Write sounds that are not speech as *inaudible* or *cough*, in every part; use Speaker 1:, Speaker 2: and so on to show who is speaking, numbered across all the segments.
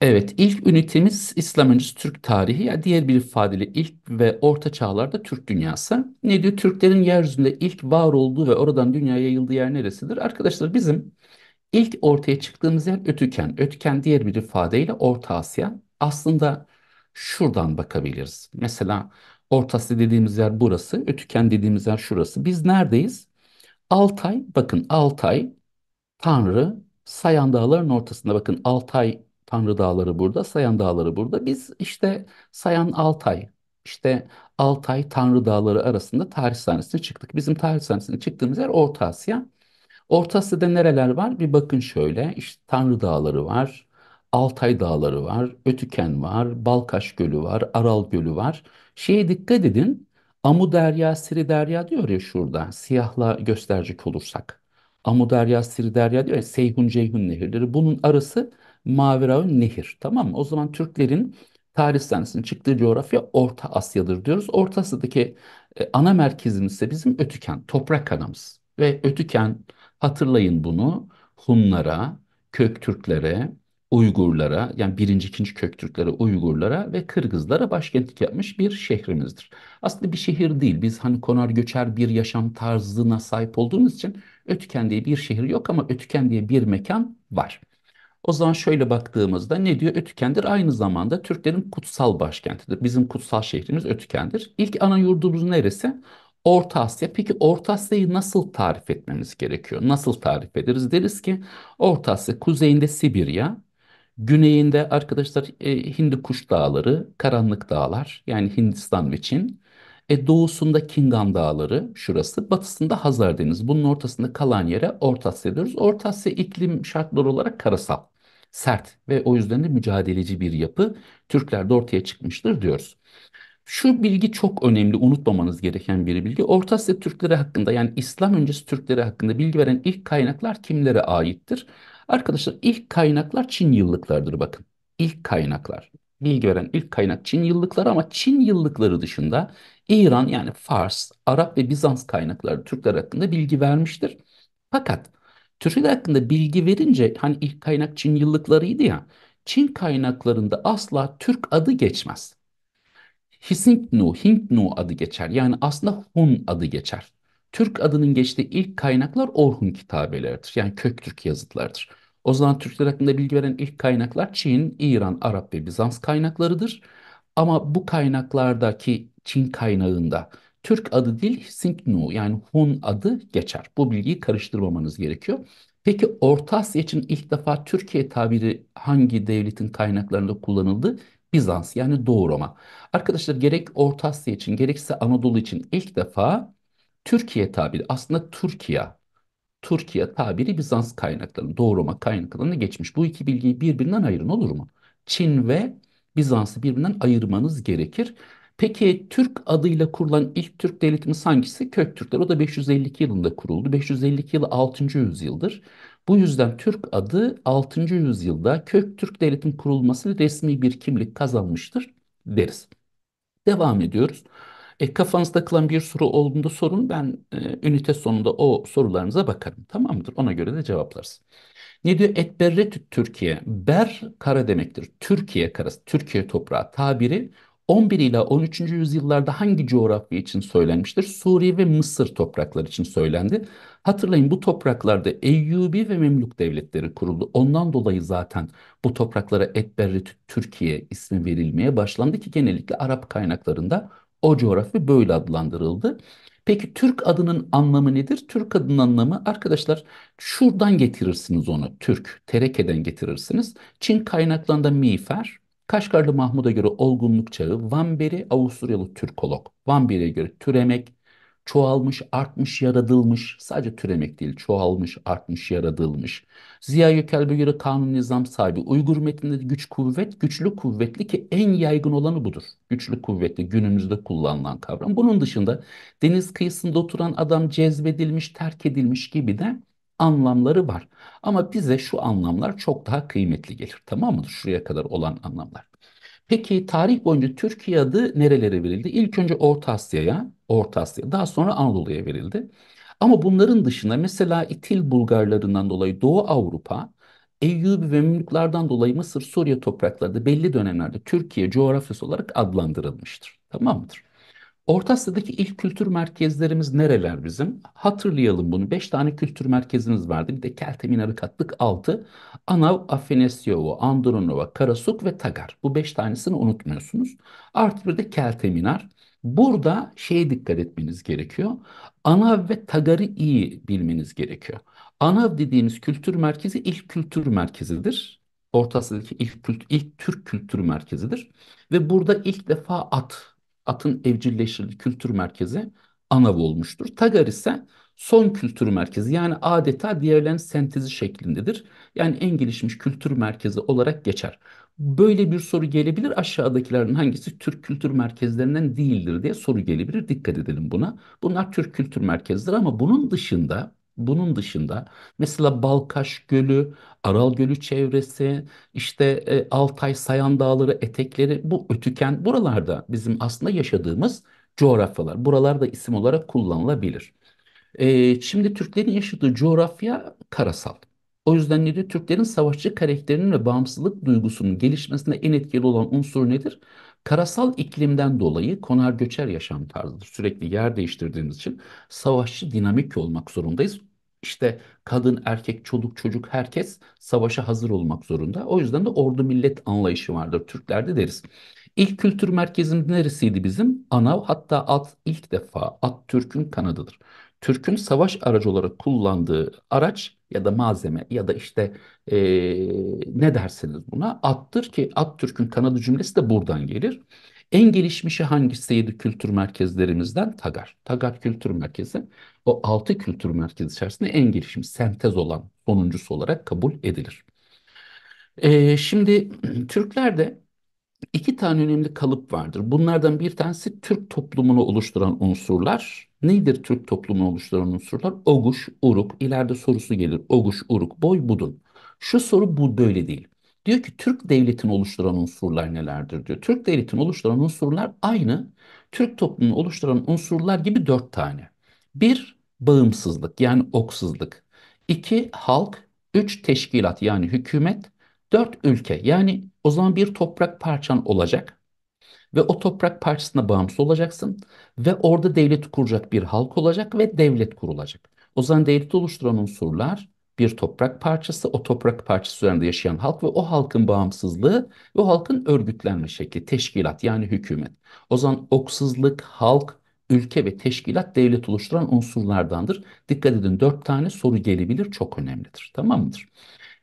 Speaker 1: Evet, ilk ünitemiz İslam öncesi Türk tarihi. Ya diğer bir ifadeyle ilk ve orta çağlarda Türk dünyası. Ne diyor? Türklerin yeryüzünde ilk var olduğu ve oradan dünyaya yayıldığı yer neresidir? Arkadaşlar bizim ilk ortaya çıktığımız yer Ötüken. Ötüken diğer bir ifadeyle Orta Asya. Aslında şuradan bakabiliriz. Mesela Orta Asya dediğimiz yer burası, Ötüken dediğimiz yer şurası. Biz neredeyiz? Altay, bakın Altay, Tanrı, Sayan Dağları'nın ortasında bakın Altay Tanrı Dağları burada, Sayan Dağları burada. Biz işte Sayan Altay, işte Altay Tanrı Dağları arasında tarih sahnesine çıktık. Bizim tarih sahnesine çıktığımız yer Orta Asya. Orta Asya'da nereler var? Bir bakın şöyle. İşte Tanrı Dağları var. Altay Dağları var, Ötüken var, Balkaş Gölü var, Aral Gölü var. Şeye dikkat edin. Amu Derya, Siri Derya diyor ya şurada. Siyahla göstercik olursak. Amu Derya, Siri Derya diyor ya Seyhun Ceyhun nehirleri. Bunun arası Maveraun Nehir. Tamam mı? O zaman Türklerin tarih sahnesinin çıktığı coğrafya Orta Asya'dır diyoruz. Orta Asya'daki e, ana merkezimiz ise bizim Ötüken, toprak anamız. Ve Ötüken hatırlayın bunu Hunlara, Köktürklere, Uygurlara yani birinci ikinci Köktürklere, Uygurlara ve Kırgızlara başkentlik yapmış bir şehrimizdir. Aslında bir şehir değil. Biz hani konar göçer bir yaşam tarzına sahip olduğumuz için Ötüken diye bir şehir yok ama Ötüken diye bir mekan var. O zaman şöyle baktığımızda ne diyor? Ötükendir aynı zamanda Türklerin kutsal başkentidir. Bizim kutsal şehrimiz Ötükendir. İlk ana yurdumuz neresi? Orta Asya. Peki Orta Asya'yı nasıl tarif etmemiz gerekiyor? Nasıl tarif ederiz? Deriz ki Orta Asya kuzeyinde Sibirya, güneyinde arkadaşlar e, Hindi Kuş Dağları, Karanlık Dağlar yani Hindistan ve Çin. E, doğusunda Kingan Dağları şurası, batısında Hazar Denizi. Bunun ortasında kalan yere Orta Asya diyoruz. Orta Asya iklim şartları olarak karasal sert ve o yüzden de mücadeleci bir yapı Türklerde ortaya çıkmıştır diyoruz. Şu bilgi çok önemli, unutmamanız gereken bir bilgi. Orta Asya Türkleri hakkında yani İslam öncesi Türkleri hakkında bilgi veren ilk kaynaklar kimlere aittir? Arkadaşlar ilk kaynaklar Çin yıllıklardır bakın. İlk kaynaklar. Bilgi veren ilk kaynak Çin yıllıkları ama Çin yıllıkları dışında İran yani Fars, Arap ve Bizans kaynakları Türkler hakkında bilgi vermiştir. Fakat Türkiye hakkında bilgi verince hani ilk kaynak Çin yıllıklarıydı ya. Çin kaynaklarında asla Türk adı geçmez. Hisingnu, Hingnu adı geçer. Yani aslında Hun adı geçer. Türk adının geçtiği ilk kaynaklar Orhun kitabeleridir. Yani Köktürk yazıtlardır. O zaman Türkler hakkında bilgi veren ilk kaynaklar Çin, İran, Arap ve Bizans kaynaklarıdır. Ama bu kaynaklardaki Çin kaynağında Türk adı değil sinknu yani Hun adı geçer. Bu bilgiyi karıştırmamanız gerekiyor. Peki Orta Asya için ilk defa Türkiye tabiri hangi devletin kaynaklarında kullanıldı? Bizans yani Doğu Roma. Arkadaşlar gerek Orta Asya için gerekse Anadolu için ilk defa Türkiye tabiri aslında Türkiye. Türkiye tabiri Bizans kaynaklarının Doğu Roma kaynaklarına geçmiş. Bu iki bilgiyi birbirinden ayırın olur mu? Çin ve Bizans'ı birbirinden ayırmanız gerekir. Peki Türk adıyla kurulan ilk Türk devletimiz hangisi? Köktürkler. O da 552 yılında kuruldu. 552 yılı 6. yüzyıldır. Bu yüzden Türk adı 6. yüzyılda Köktürk devletin kurulmasıyla resmi bir kimlik kazanmıştır deriz. Devam ediyoruz. E, kafanızda kalan bir soru olduğunda sorun. Ben e, ünite sonunda o sorularınıza bakarım. Tamamdır. Ona göre de cevaplarız. Ne diyor? Etberretü Türkiye. Ber kara demektir. Türkiye karası. Türkiye toprağı tabiri 11 ila 13. yüzyıllarda hangi coğrafya için söylenmiştir? Suriye ve Mısır toprakları için söylendi. Hatırlayın bu topraklarda Eyyubi ve Memlük devletleri kuruldu. Ondan dolayı zaten bu topraklara Etberri Türkiye ismi verilmeye başlandı ki genellikle Arap kaynaklarında o coğrafya böyle adlandırıldı. Peki Türk adının anlamı nedir? Türk adının anlamı arkadaşlar şuradan getirirsiniz onu. Türk, terekeden getirirsiniz. Çin kaynaklarında mifer, Kaşgarlı Mahmud'a göre olgunluk çağı Van Beri Avusturyalı Türkolog. Van göre türemek, çoğalmış, artmış, yaradılmış. Sadece türemek değil, çoğalmış, artmış, yaradılmış. Ziya Gökalp'e göre kanun nizam sahibi. Uygur metninde güç kuvvet, güçlü kuvvetli ki en yaygın olanı budur. Güçlü kuvvetli günümüzde kullanılan kavram. Bunun dışında deniz kıyısında oturan adam cezbedilmiş, terk edilmiş gibi de anlamları var. Ama bize şu anlamlar çok daha kıymetli gelir. Tamam mıdır? Şuraya kadar olan anlamlar. Peki tarih boyunca Türkiye adı nerelere verildi? İlk önce Orta Asya'ya, Orta Asya, daha sonra Anadolu'ya verildi. Ama bunların dışında mesela İtil Bulgarlarından dolayı Doğu Avrupa, Eyyubi ve Memlüklerden dolayı Mısır, Suriye topraklarında belli dönemlerde Türkiye coğrafyası olarak adlandırılmıştır. Tamam mıdır? Orta Asya'daki ilk kültür merkezlerimiz nereler bizim? Hatırlayalım bunu. Beş tane kültür merkezimiz vardı. Bir de Keltemin Harekatlık altı, Anav, Afenesiyovo, Andronova, Karasuk ve Tagar. Bu beş tanesini unutmuyorsunuz. Artı bir de Kelteminar. Burada şeye dikkat etmeniz gerekiyor. Anav ve Tagar'ı iyi bilmeniz gerekiyor. Anav dediğimiz kültür merkezi ilk kültür merkezidir. Orta Asya'daki ilk, kült ilk Türk kültür merkezidir. Ve burada ilk defa at atın evcilleştirildiği kültür merkezi anav olmuştur. Tagar ise son kültür merkezi yani adeta diğerlerinin sentezi şeklindedir. Yani en gelişmiş kültür merkezi olarak geçer. Böyle bir soru gelebilir aşağıdakilerin hangisi Türk kültür merkezlerinden değildir diye soru gelebilir. Dikkat edelim buna. Bunlar Türk kültür merkezidir ama bunun dışında bunun dışında mesela Balkaş Gölü, Aral Gölü çevresi, işte e, Altay Sayan Dağları etekleri bu Ötüken buralarda bizim aslında yaşadığımız coğrafyalar. Buralarda isim olarak kullanılabilir. E, şimdi Türklerin yaşadığı coğrafya karasal. O yüzden nedir? Türklerin savaşçı karakterinin ve bağımsızlık duygusunun gelişmesinde en etkili olan unsur nedir? Karasal iklimden dolayı konar göçer yaşam tarzıdır. Sürekli yer değiştirdiğimiz için savaşçı dinamik olmak zorundayız. İşte kadın, erkek, çoluk, çocuk herkes savaşa hazır olmak zorunda. O yüzden de ordu millet anlayışı vardır. Türklerde deriz. İlk kültür merkezimiz neresiydi bizim? Ana, hatta at ilk defa at Türk'ün kanadıdır. Türk'ün savaş aracı olarak kullandığı araç ya da malzeme ya da işte e, ne dersiniz buna? Attır ki Attürk'ün kanadı cümlesi de buradan gelir. En gelişmişi hangisiydi kültür merkezlerimizden? Tagar. Tagar Kültür Merkezi o altı kültür merkezi içerisinde en gelişmiş sentez olan sonuncusu olarak kabul edilir. E, şimdi *clears throat* Türkler de iki tane önemli kalıp vardır. Bunlardan bir tanesi Türk toplumunu oluşturan unsurlar. Nedir Türk toplumunu oluşturan unsurlar? Oguş, Uruk, ileride sorusu gelir. Oguş, Uruk, Boy, Budun. Şu soru bu böyle değil. Diyor ki Türk devletini oluşturan unsurlar nelerdir diyor. Türk devletini oluşturan unsurlar aynı Türk toplumunu oluşturan unsurlar gibi dört tane. Bir, bağımsızlık yani oksızlık. İki, halk. Üç, teşkilat yani hükümet. Dört ülke yani o zaman bir toprak parçan olacak ve o toprak parçasına bağımsız olacaksın ve orada devlet kuracak bir halk olacak ve devlet kurulacak. O zaman devlet oluşturan unsurlar bir toprak parçası, o toprak parçası üzerinde yaşayan halk ve o halkın bağımsızlığı ve o halkın örgütlenme şekli, teşkilat yani hükümet. O zaman oksızlık, halk, ülke ve teşkilat devlet oluşturan unsurlardandır. Dikkat edin dört tane soru gelebilir çok önemlidir. Tamam mıdır?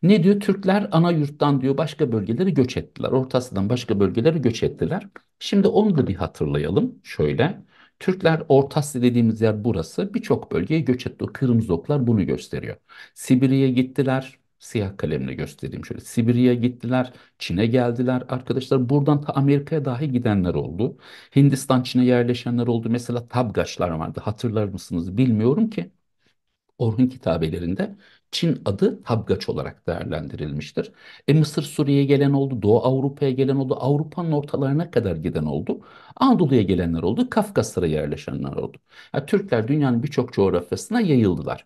Speaker 1: Ne diyor? Türkler ana yurttan diyor başka bölgelere göç ettiler. Orta başka bölgelere göç ettiler. Şimdi onu da bir hatırlayalım. Şöyle. Türkler Orta dediğimiz yer burası. Birçok bölgeye göç etti. O kırmızı oklar bunu gösteriyor. Sibirya'ya gittiler. Siyah kalemle göstereyim şöyle. Sibirya'ya gittiler. Çin'e geldiler. Arkadaşlar buradan ta Amerika'ya dahi gidenler oldu. Hindistan Çin'e yerleşenler oldu. Mesela Tabgaçlar vardı. Hatırlar mısınız bilmiyorum ki. Orhun kitabelerinde Çin adı Tabgaç olarak değerlendirilmiştir. E Mısır Suriye'ye gelen oldu, Doğu Avrupa'ya gelen oldu, Avrupa'nın ortalarına kadar giden oldu. Anadolu'ya gelenler oldu, Kafkaslara yerleşenler oldu. Yani Türkler dünyanın birçok coğrafyasına yayıldılar.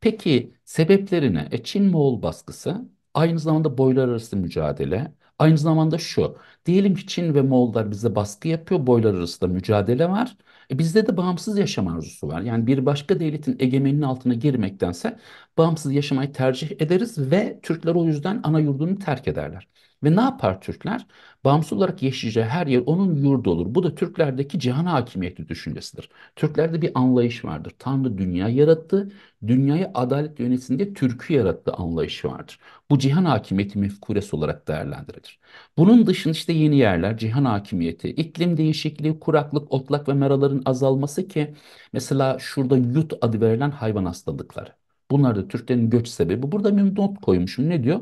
Speaker 1: Peki sebeplerine e, Çin-Moğol baskısı, aynı zamanda boylar arası mücadele, aynı zamanda şu, diyelim ki Çin ve Moğollar bize baskı yapıyor, boylar arası da mücadele var. E, bizde de bağımsız yaşam arzusu var. Yani bir başka devletin egemeninin altına girmektense bağımsız yaşamayı tercih ederiz ve Türkler o yüzden ana yurdunu terk ederler. Ve ne yapar Türkler? Bağımsız olarak yaşayacağı her yer onun yurdu olur. Bu da Türklerdeki cihana hakimiyeti düşüncesidir. Türklerde bir anlayış vardır. Tanrı dünya yarattı, dünyayı adalet yönetsin diye Türk'ü yarattı anlayışı vardır. Bu cihan hakimiyeti mefkuresi olarak değerlendirilir. Bunun dışında işte yeni yerler, cihan hakimiyeti, iklim değişikliği, kuraklık, otlak ve meraların azalması ki mesela şurada yut adı verilen hayvan hastalıkları. Bunlar da Türklerin göç sebebi. Burada bir not koymuşum. Ne diyor?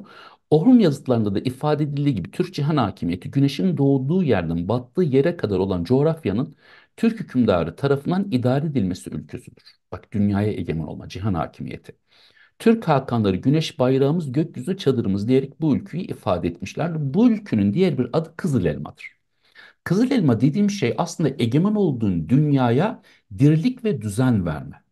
Speaker 1: Orhun yazıtlarında da ifade edildiği gibi Türk cihan hakimiyeti güneşin doğduğu yerden battığı yere kadar olan coğrafyanın Türk hükümdarı tarafından idare edilmesi ülküsüdür. Bak dünyaya egemen olma, cihan hakimiyeti. Türk hakanları güneş bayrağımız, gökyüzü çadırımız diyerek bu ülküyü ifade etmişler. Bu ülkünün diğer bir adı Kızıl Elma'dır. Kızıl Elma dediğim şey aslında egemen olduğun dünyaya dirlik ve düzen verme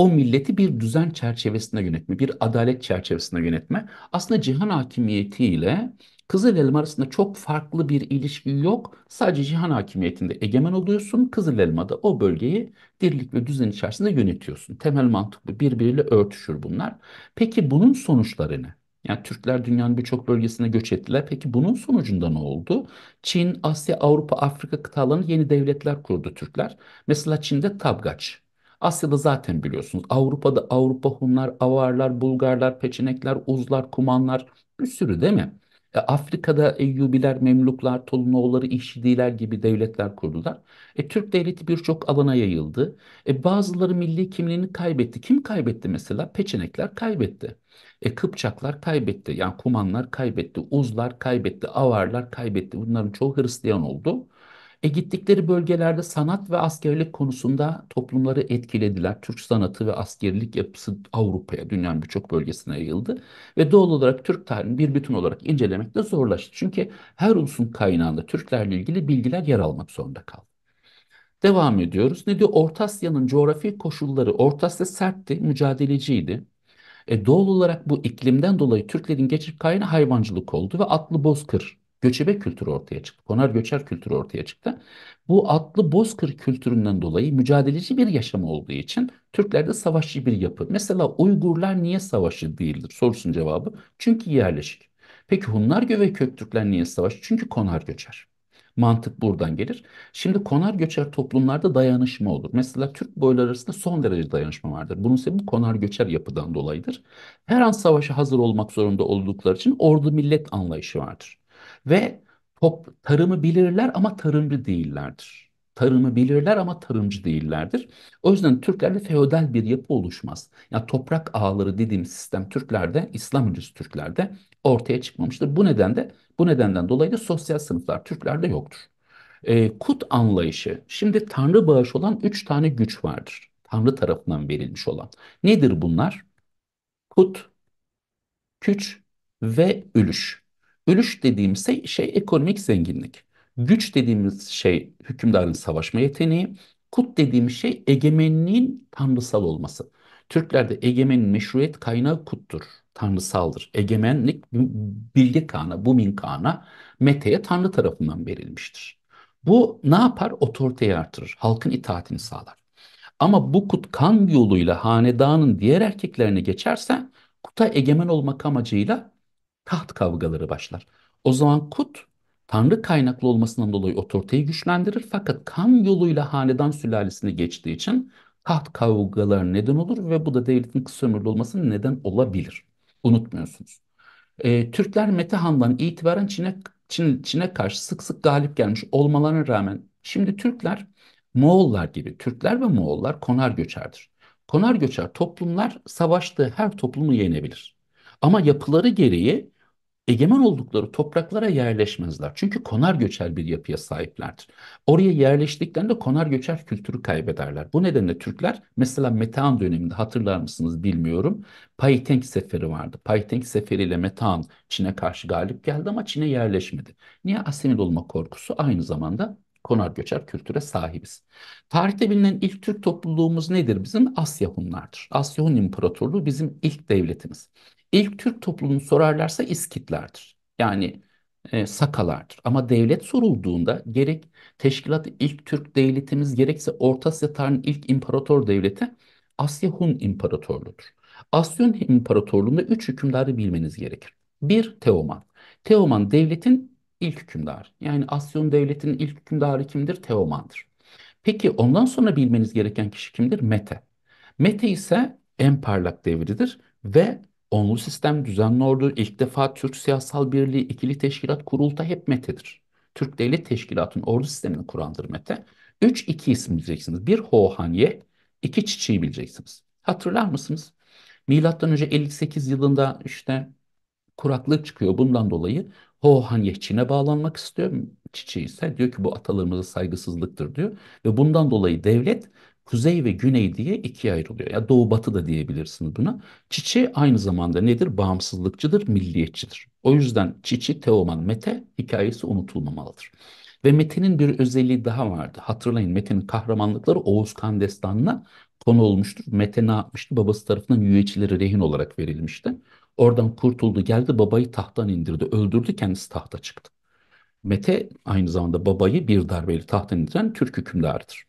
Speaker 1: o milleti bir düzen çerçevesinde yönetme, bir adalet çerçevesinde yönetme. Aslında cihan hakimiyeti ile Kızılelma arasında çok farklı bir ilişki yok. Sadece cihan hakimiyetinde egemen oluyorsun. Kızılelma'da o bölgeyi dirlik ve düzen içerisinde yönetiyorsun. Temel mantıklı birbiriyle örtüşür bunlar. Peki bunun sonuçları ne? Yani Türkler dünyanın birçok bölgesine göç ettiler. Peki bunun sonucunda ne oldu? Çin, Asya, Avrupa, Afrika kıtalarını yeni devletler kurdu Türkler. Mesela Çin'de Tabgaç Asya'da zaten biliyorsunuz. Avrupa'da Avrupa Hunlar, Avarlar, Bulgarlar, Peçenekler, Uzlar, Kumanlar bir sürü değil mi? E, Afrika'da Eyyubiler, Memluklar, Tolunoğulları, İşidiler gibi devletler kurdular. E, Türk devleti birçok alana yayıldı. E, bazıları milli kimliğini kaybetti. Kim kaybetti mesela? Peçenekler kaybetti. E, Kıpçaklar kaybetti. Yani Kumanlar kaybetti. Uzlar kaybetti. Avarlar kaybetti. Bunların çoğu Hristiyan oldu. E gittikleri bölgelerde sanat ve askerlik konusunda toplumları etkilediler. Türk sanatı ve askerlik yapısı Avrupa'ya, dünyanın birçok bölgesine yayıldı. Ve doğal olarak Türk tarihini bir bütün olarak incelemek de zorlaştı. Çünkü her ulusun kaynağında Türklerle ilgili bilgiler yer almak zorunda kaldı. Devam ediyoruz. Ne diyor? Orta Asya'nın coğrafi koşulları, Orta Asya sertti, mücadeleciydi. E, doğal olarak bu iklimden dolayı Türklerin geçiş kaynağı hayvancılık oldu ve atlı bozkır göçebe kültürü ortaya çıktı. Konar göçer kültürü ortaya çıktı. Bu atlı bozkır kültüründen dolayı mücadeleci bir yaşam olduğu için Türklerde savaşçı bir yapı. Mesela Uygurlar niye savaşçı değildir Sorusun cevabı. Çünkü yerleşik. Peki Hunlar ve Köktürkler niye savaş? Çünkü konar göçer. Mantık buradan gelir. Şimdi konar göçer toplumlarda dayanışma olur. Mesela Türk boylar arasında son derece dayanışma vardır. Bunun sebebi konar göçer yapıdan dolayıdır. Her an savaşa hazır olmak zorunda oldukları için ordu millet anlayışı vardır. Ve top, tarımı bilirler ama tarımcı değillerdir. Tarımı bilirler ama tarımcı değillerdir. O yüzden Türklerde feodal bir yapı oluşmaz. Yani toprak ağları dediğim sistem Türklerde, İslam öncesi Türklerde ortaya çıkmamıştır. Bu nedenle bu nedenden dolayı da sosyal sınıflar Türklerde yoktur. E, kut anlayışı. Şimdi Tanrı bağış olan üç tane güç vardır. Tanrı tarafından verilmiş olan. Nedir bunlar? Kut, küç ve ülüş ölüş dediğimiz şey, şey ekonomik zenginlik. Güç dediğimiz şey hükümdarın savaşma yeteneği. Kut dediğimiz şey egemenliğin tanrısal olması. Türklerde egemenin meşruiyet kaynağı kuttur. Tanrısaldır. Egemenlik bilge kana, bumin kana, Mete'ye tanrı tarafından verilmiştir. Bu ne yapar? Otoriteyi artırır. Halkın itaatini sağlar. Ama bu kut kan yoluyla hanedanın diğer erkeklerine geçerse kuta egemen olmak amacıyla taht kavgaları başlar. O zaman Kut tanrı kaynaklı olmasından dolayı otoriteyi güçlendirir fakat kan yoluyla hanedan sülalesine geçtiği için taht kavgaları neden olur ve bu da devletin kısa ömürlü olmasının neden olabilir. Unutmuyorsunuz. Ee, Türkler Metehan'dan itibaren Çin'e Çin, Çin'e karşı sık sık galip gelmiş olmalarına rağmen şimdi Türkler Moğollar gibi Türkler ve Moğollar konar göçerdir. Konar göçer toplumlar savaştığı her toplumu yenebilir. Ama yapıları gereği egemen oldukları topraklara yerleşmezler. Çünkü konar göçer bir yapıya sahiplerdir. Oraya yerleştiklerinde konar göçer kültürü kaybederler. Bu nedenle Türkler mesela Metehan döneminde hatırlar mısınız bilmiyorum. Payitenk Seferi vardı. Payitenk seferiyle ile Metehan Çin'e karşı galip geldi ama Çin'e yerleşmedi. Niye? Asimil olma korkusu aynı zamanda konar göçer kültüre sahibiz. Tarihte bilinen ilk Türk topluluğumuz nedir bizim? Asya Hunlardır. Asya Hun İmparatorluğu bizim ilk devletimiz. İlk Türk toplumunu sorarlarsa İskitlerdir. Yani e, Sakalardır. Ama devlet sorulduğunda gerek teşkilatı ilk Türk devletimiz gerekse Orta Asya tarihinin ilk imparator devleti Asya Hun İmparatorluğu'dur. Asya Hun İmparatorluğu'nda üç hükümdarı bilmeniz gerekir. Bir Teoman. Teoman devletin ilk hükümdarı. Yani Asya devletinin ilk hükümdarı kimdir? Teoman'dır. Peki ondan sonra bilmeniz gereken kişi kimdir? Mete. Mete ise en parlak devridir ve Onlu sistem düzenli ordu ilk defa Türk Siyasal Birliği ikili Teşkilat Kurulta hep METE'dir. Türk Devlet Teşkilatı'nın ordu sistemini kurandır METE. Üç iki isim bileceksiniz. Bir Hohanye, iki Çiçeği bileceksiniz. Hatırlar mısınız? Milattan önce 58 yılında işte kuraklık çıkıyor. Bundan dolayı Hohanye Çin'e bağlanmak istiyor. Çiçeği ise diyor ki bu atalarımıza saygısızlıktır diyor. Ve bundan dolayı devlet kuzey ve güney diye ikiye ayrılıyor. Ya yani doğu batı da diyebilirsiniz buna. Çiçi aynı zamanda nedir? Bağımsızlıkçıdır, milliyetçidir. O yüzden Çiçi, Teoman, Mete hikayesi unutulmamalıdır. Ve Mete'nin bir özelliği daha vardı. Hatırlayın Mete'nin kahramanlıkları Oğuz Kan Destanı'na konu olmuştur. Mete ne yapmıştı? Babası tarafından yüyeçileri rehin olarak verilmişti. Oradan kurtuldu geldi babayı tahttan indirdi öldürdü kendisi tahta çıktı. Mete aynı zamanda babayı bir darbeyle tahttan indiren Türk hükümdarıdır.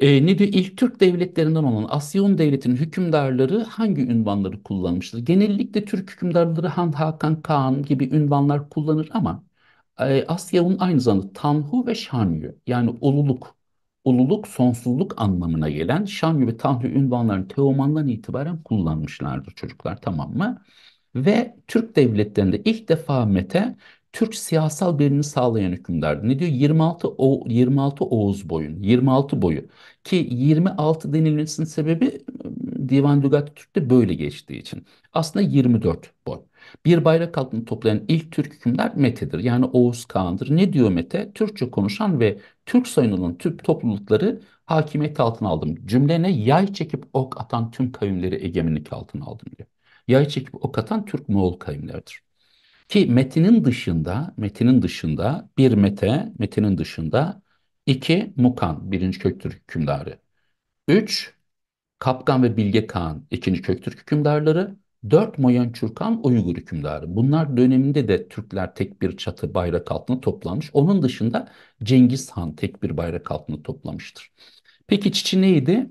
Speaker 1: E, ne diyor? İlk Türk devletlerinden olan Asyon Devleti'nin hükümdarları hangi ünvanları kullanmıştır? Genellikle Türk hükümdarları Han, Hakan, Kaan gibi ünvanlar kullanır ama e, Asya'nın aynı zamanda Tanhu ve Şanyu yani oluluk, oluluk, sonsuzluk anlamına gelen Şanyu ve Tanhu ünvanlarını Teoman'dan itibaren kullanmışlardır çocuklar tamam mı? Ve Türk devletlerinde ilk defa Mete Türk siyasal birini sağlayan hükümdardı. Ne diyor? 26 o 26 Oğuz boyun, 26 boyu. Ki 26 denilmesinin sebebi ıı, Divan Lügat Türk'te böyle geçtiği için. Aslında 24 boy. Bir bayrak altını toplayan ilk Türk hükümdar Mete'dir. Yani Oğuz Kağan'dır. Ne diyor Mete? Türkçe konuşan ve Türk sayınılan tüm toplulukları hakimiyet altına aldım. Cümlene yay çekip ok atan tüm kavimleri egemenlik altına aldım diyor. Yay çekip ok atan Türk Moğol kavimleridir. Ki metinin dışında, metinin dışında bir mete, metinin dışında iki Mukan, birinci Köktürk hükümdarı. Üç Kapkan ve Bilge Kağan, ikinci Köktürk hükümdarları. Dört Moyan Çurkan, Uygur hükümdarı. Bunlar döneminde de Türkler tek bir çatı bayrak altında toplanmış. Onun dışında Cengiz Han tek bir bayrak altında toplamıştır. Peki Çiçi neydi?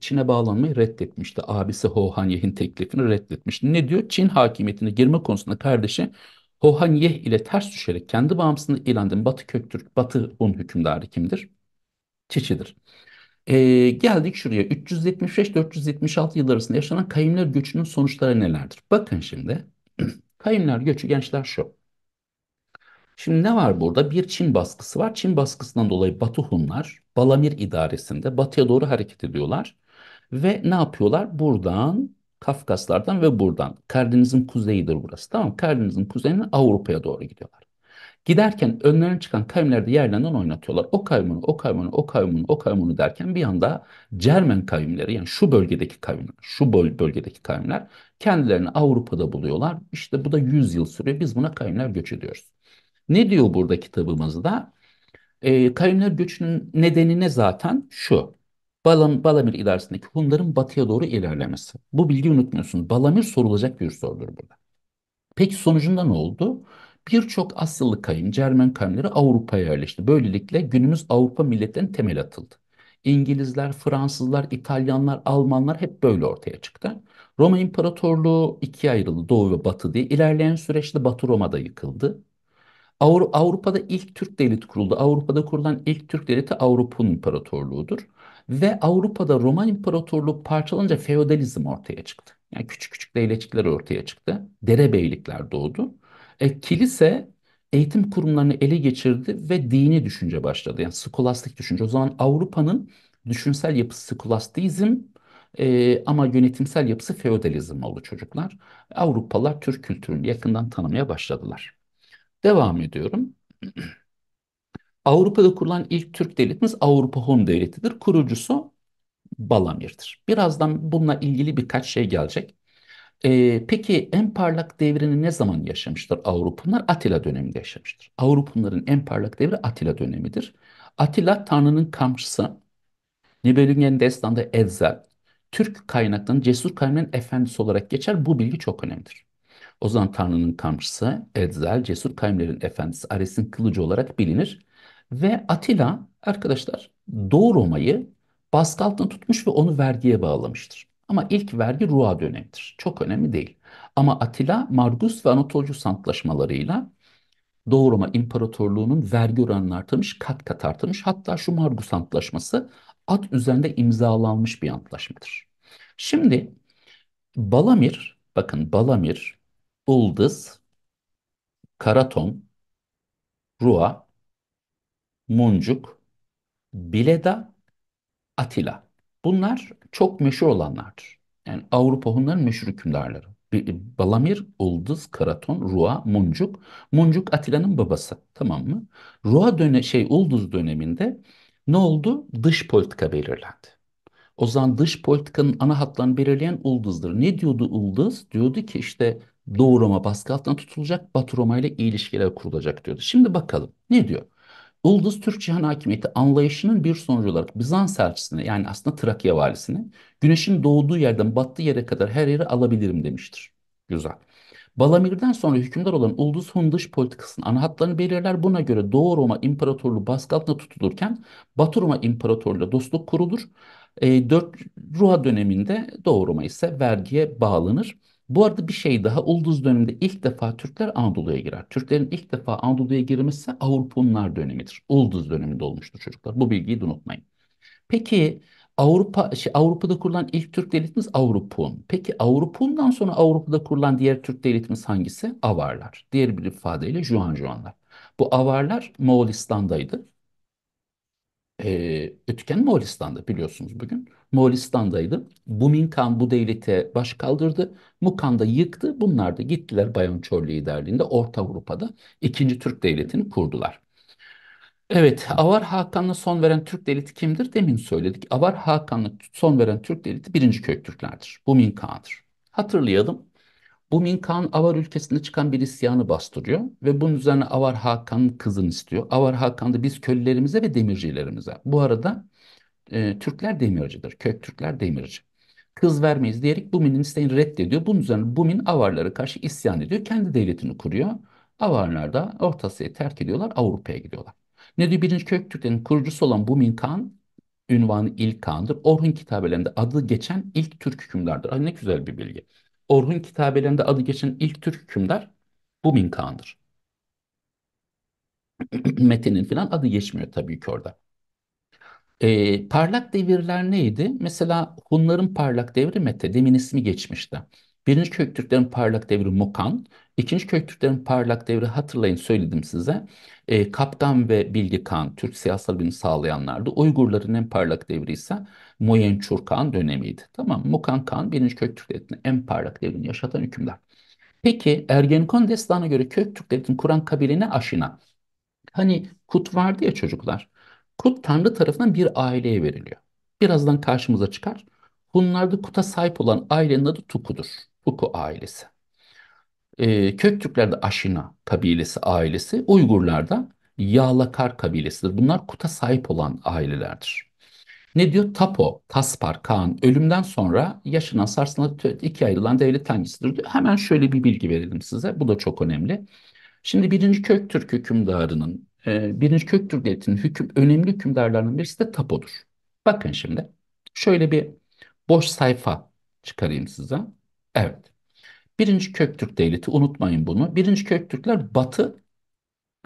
Speaker 1: Çin'e bağlanmayı reddetmişti. Abisi Ho Han Yeh'in teklifini reddetmişti. Ne diyor? Çin hakimiyetine girme konusunda kardeşi Ho Han Yeh ile ters düşerek kendi bağımsızlığını ilan eden Batı Köktürk, Batı Hun hükümdarı kimdir? Çiçidir. E, geldik şuraya 375-476 yıl arasında yaşanan kayımlar göçünün sonuçları nelerdir? Bakın şimdi *clears throat* kayımlar göçü gençler şu. Şimdi ne var burada? Bir Çin baskısı var. Çin baskısından dolayı Batı Hunlar Balamir idaresinde batıya doğru hareket ediyorlar. Ve ne yapıyorlar? Buradan Kafkaslardan ve buradan Karadeniz'in kuzeyidir burası. Tamam Karadeniz'in kuzeyinden Avrupa'ya doğru gidiyorlar. Giderken önlerine çıkan kavimlerde yerlerinden oynatıyorlar. O kavimini, o kavimini, o kavimini, o kavimini derken bir anda Cermen kavimleri yani şu bölgedeki kavimler, şu bölgedeki kavimler kendilerini Avrupa'da buluyorlar. İşte bu da 100 yıl sürüyor. Biz buna kavimler göç ediyoruz. Ne diyor burada kitabımızda? E, kavimler göçünün nedenine zaten şu. Balam, Balamir ilerisindeki Hunların batıya doğru ilerlemesi. Bu bilgi unutmuyorsun. Balamir sorulacak bir sorudur burada. Peki sonucunda ne oldu? Birçok asıllı kavim, Cermen kavimleri Avrupa'ya yerleşti. Böylelikle günümüz Avrupa milletlerinin temel atıldı. İngilizler, Fransızlar, İtalyanlar, Almanlar hep böyle ortaya çıktı. Roma İmparatorluğu ikiye ayrıldı doğu ve batı diye. İlerleyen süreçte Batı Roma'da yıkıldı. Avrupa'da ilk Türk devleti kuruldu. Avrupa'da kurulan ilk Türk devleti Avrupa İmparatorluğu'dur. Ve Avrupa'da Roman İmparatorluğu parçalanınca feodalizm ortaya çıktı. Yani küçük küçük devletçikler ortaya çıktı. Derebeylikler doğdu. E, kilise eğitim kurumlarını ele geçirdi ve dini düşünce başladı. Yani skolastik düşünce. O zaman Avrupa'nın düşünsel yapısı skolastizm e, ama yönetimsel yapısı feodalizm oldu çocuklar. Avrupalılar Türk kültürünü yakından tanımaya başladılar. Devam ediyorum. Avrupa'da kurulan ilk Türk devletimiz Avrupa Hun Devleti'dir. Kurucusu Balamir'dir. Birazdan bununla ilgili birkaç şey gelecek. Ee, peki en parlak devrini ne zaman yaşamıştır Avrupalılar? Atilla döneminde yaşamıştır. Avrupalıların en parlak devri Atilla dönemidir. Atilla Tanrı'nın kamçısı. Nibelungen Destan'da ezel, Türk kaynaklarının cesur kaynağının efendisi olarak geçer. Bu bilgi çok önemlidir. O zaman Tanrı'nın tanrısı Edzel, cesur kavimlerin efendisi Ares'in kılıcı olarak bilinir. Ve Atilla arkadaşlar Doğu Roma'yı baskı altına tutmuş ve onu vergiye bağlamıştır. Ama ilk vergi Rua dönemidir. Çok önemli değil. Ama Atilla Margus ve Anatolcu antlaşmalarıyla Doğu Roma İmparatorluğu'nun vergi oranını artırmış, kat kat artırmış. Hatta şu Margus Antlaşması at üzerinde imzalanmış bir antlaşmadır. Şimdi Balamir, bakın Balamir Ildız, Karaton, Rua, Muncuk, Bileda, Atila. Bunlar çok meşhur olanlardır. Yani Avrupa Hunların meşhur hükümdarları. Balamir, Ulduz, Karaton, Rua, Muncuk. Muncuk Atila'nın babası. Tamam mı? Rua döne şey Ulduz döneminde ne oldu? Dış politika belirlendi. O zaman dış politikanın ana hatlarını belirleyen Ulduz'dur. Ne diyordu Ulduz? Diyordu ki işte Doğu Roma baskı altına tutulacak, Batı Roma ile ilişkiler kurulacak diyordu. Şimdi bakalım ne diyor? Ulus Türk Cihan Hakimiyeti anlayışının bir sonucu olarak Bizans elçisine yani aslında Trakya valisine güneşin doğduğu yerden battığı yere kadar her yeri alabilirim demiştir. Güzel. Balamir'den sonra hükümdar olan Ulus Hun dış politikasının ana hatlarını belirler. Buna göre Doğu Roma İmparatorluğu baskı altında tutulurken Batı Roma İmparatorluğu'yla dostluk kurulur. E, ee, 4 Ruha döneminde Doğu Roma ise vergiye bağlanır. Bu arada bir şey daha Ulduz döneminde ilk defa Türkler Anadolu'ya girer. Türklerin ilk defa Anadolu'ya girmesi Avrupa'nlar dönemidir. Ulduz döneminde olmuştur çocuklar. Bu bilgiyi de unutmayın. Peki Avrupa şey, Avrupa'da kurulan ilk Türk devletimiz Avrupun. Peki Avrupa'ndan sonra Avrupa'da kurulan diğer Türk devletimiz hangisi? Avarlar. Diğer bir ifadeyle Juan Juanlar. Bu Avarlar Moğolistan'daydı e, Ötüken Moğolistan'da biliyorsunuz bugün. Moğolistan'daydı. Buminkan bu devlete baş kaldırdı. Mukan yıktı. Bunlar da gittiler Bayan Çor liderliğinde Orta Avrupa'da ikinci Türk devletini kurdular. Evet, Avar Hakan'la son veren Türk devleti kimdir? Demin söyledik. Avar Hakan'la son veren Türk devleti birinci Köktürklerdir. Buminkan'dır. Hatırlayalım. Bu Minkan Avar ülkesinde çıkan bir isyanı bastırıyor ve bunun üzerine Avar Hakan'ın kızını istiyor. Avar Hakan da biz kölelerimize ve demircilerimize. Bu arada e, Türkler demircidir. Kök Türkler demirci. Kız vermeyiz diyerek Bumin'in isteğini reddediyor. Bunun üzerine Bumin Avarlara karşı isyan ediyor. Kendi devletini kuruyor. Avarlar da Orta terk ediyorlar. Avrupa'ya gidiyorlar. Ne diyor? Birinci kök Türklerin kurucusu olan Bumin Kağan ünvanı ilk Kağan'dır. Orhun kitabelerinde adı geçen ilk Türk hükümdardır. Ay ne güzel bir bilgi. Orhun kitabelerinde adı geçen ilk Türk hükümdar Bumin Kağan'dır. *clears throat* Metin'in falan adı geçmiyor tabii ki orada. E, parlak devirler neydi? Mesela Hunların parlak devri Mete, demin ismi geçmişti. Birinci Köktürklerin parlak devri Mokan, İkinci Köktürklerin parlak devri hatırlayın söyledim size. E, Kaptan ve Bilge Kağan Türk siyasal birini sağlayanlardı. Uygurların en parlak devri ise Moyençur Kağan dönemiydi. Tamam Mukan Kağan birinci Köktürk Devleti'nin en parlak devrini yaşatan hükümdar. Peki Ergenekon destanına göre Köktürk Devleti'ni kuran kabilene aşina. Hani kut vardı ya çocuklar. Kut Tanrı tarafından bir aileye veriliyor. Birazdan karşımıza çıkar. Hunlarda kuta sahip olan ailenin adı Tuku'dur. Tuku ailesi e, Köktürklerde Aşina kabilesi ailesi, Uygurlarda Yağlakar kabilesidir. Bunlar kuta sahip olan ailelerdir. Ne diyor? Tapo, Taspar, Kaan ölümden sonra yaşanan sarsıntıda iki ayrılan devlet hangisidir? Diyor. Hemen şöyle bir bilgi verelim size. Bu da çok önemli. Şimdi birinci Köktürk hükümdarının, e, birinci Köktürk devletinin hüküm, önemli hükümdarlarının birisi de Tapo'dur. Bakın şimdi şöyle bir boş sayfa çıkarayım size. Evet. Birinci Köktürk Devleti unutmayın bunu. Birinci Köktürkler Batı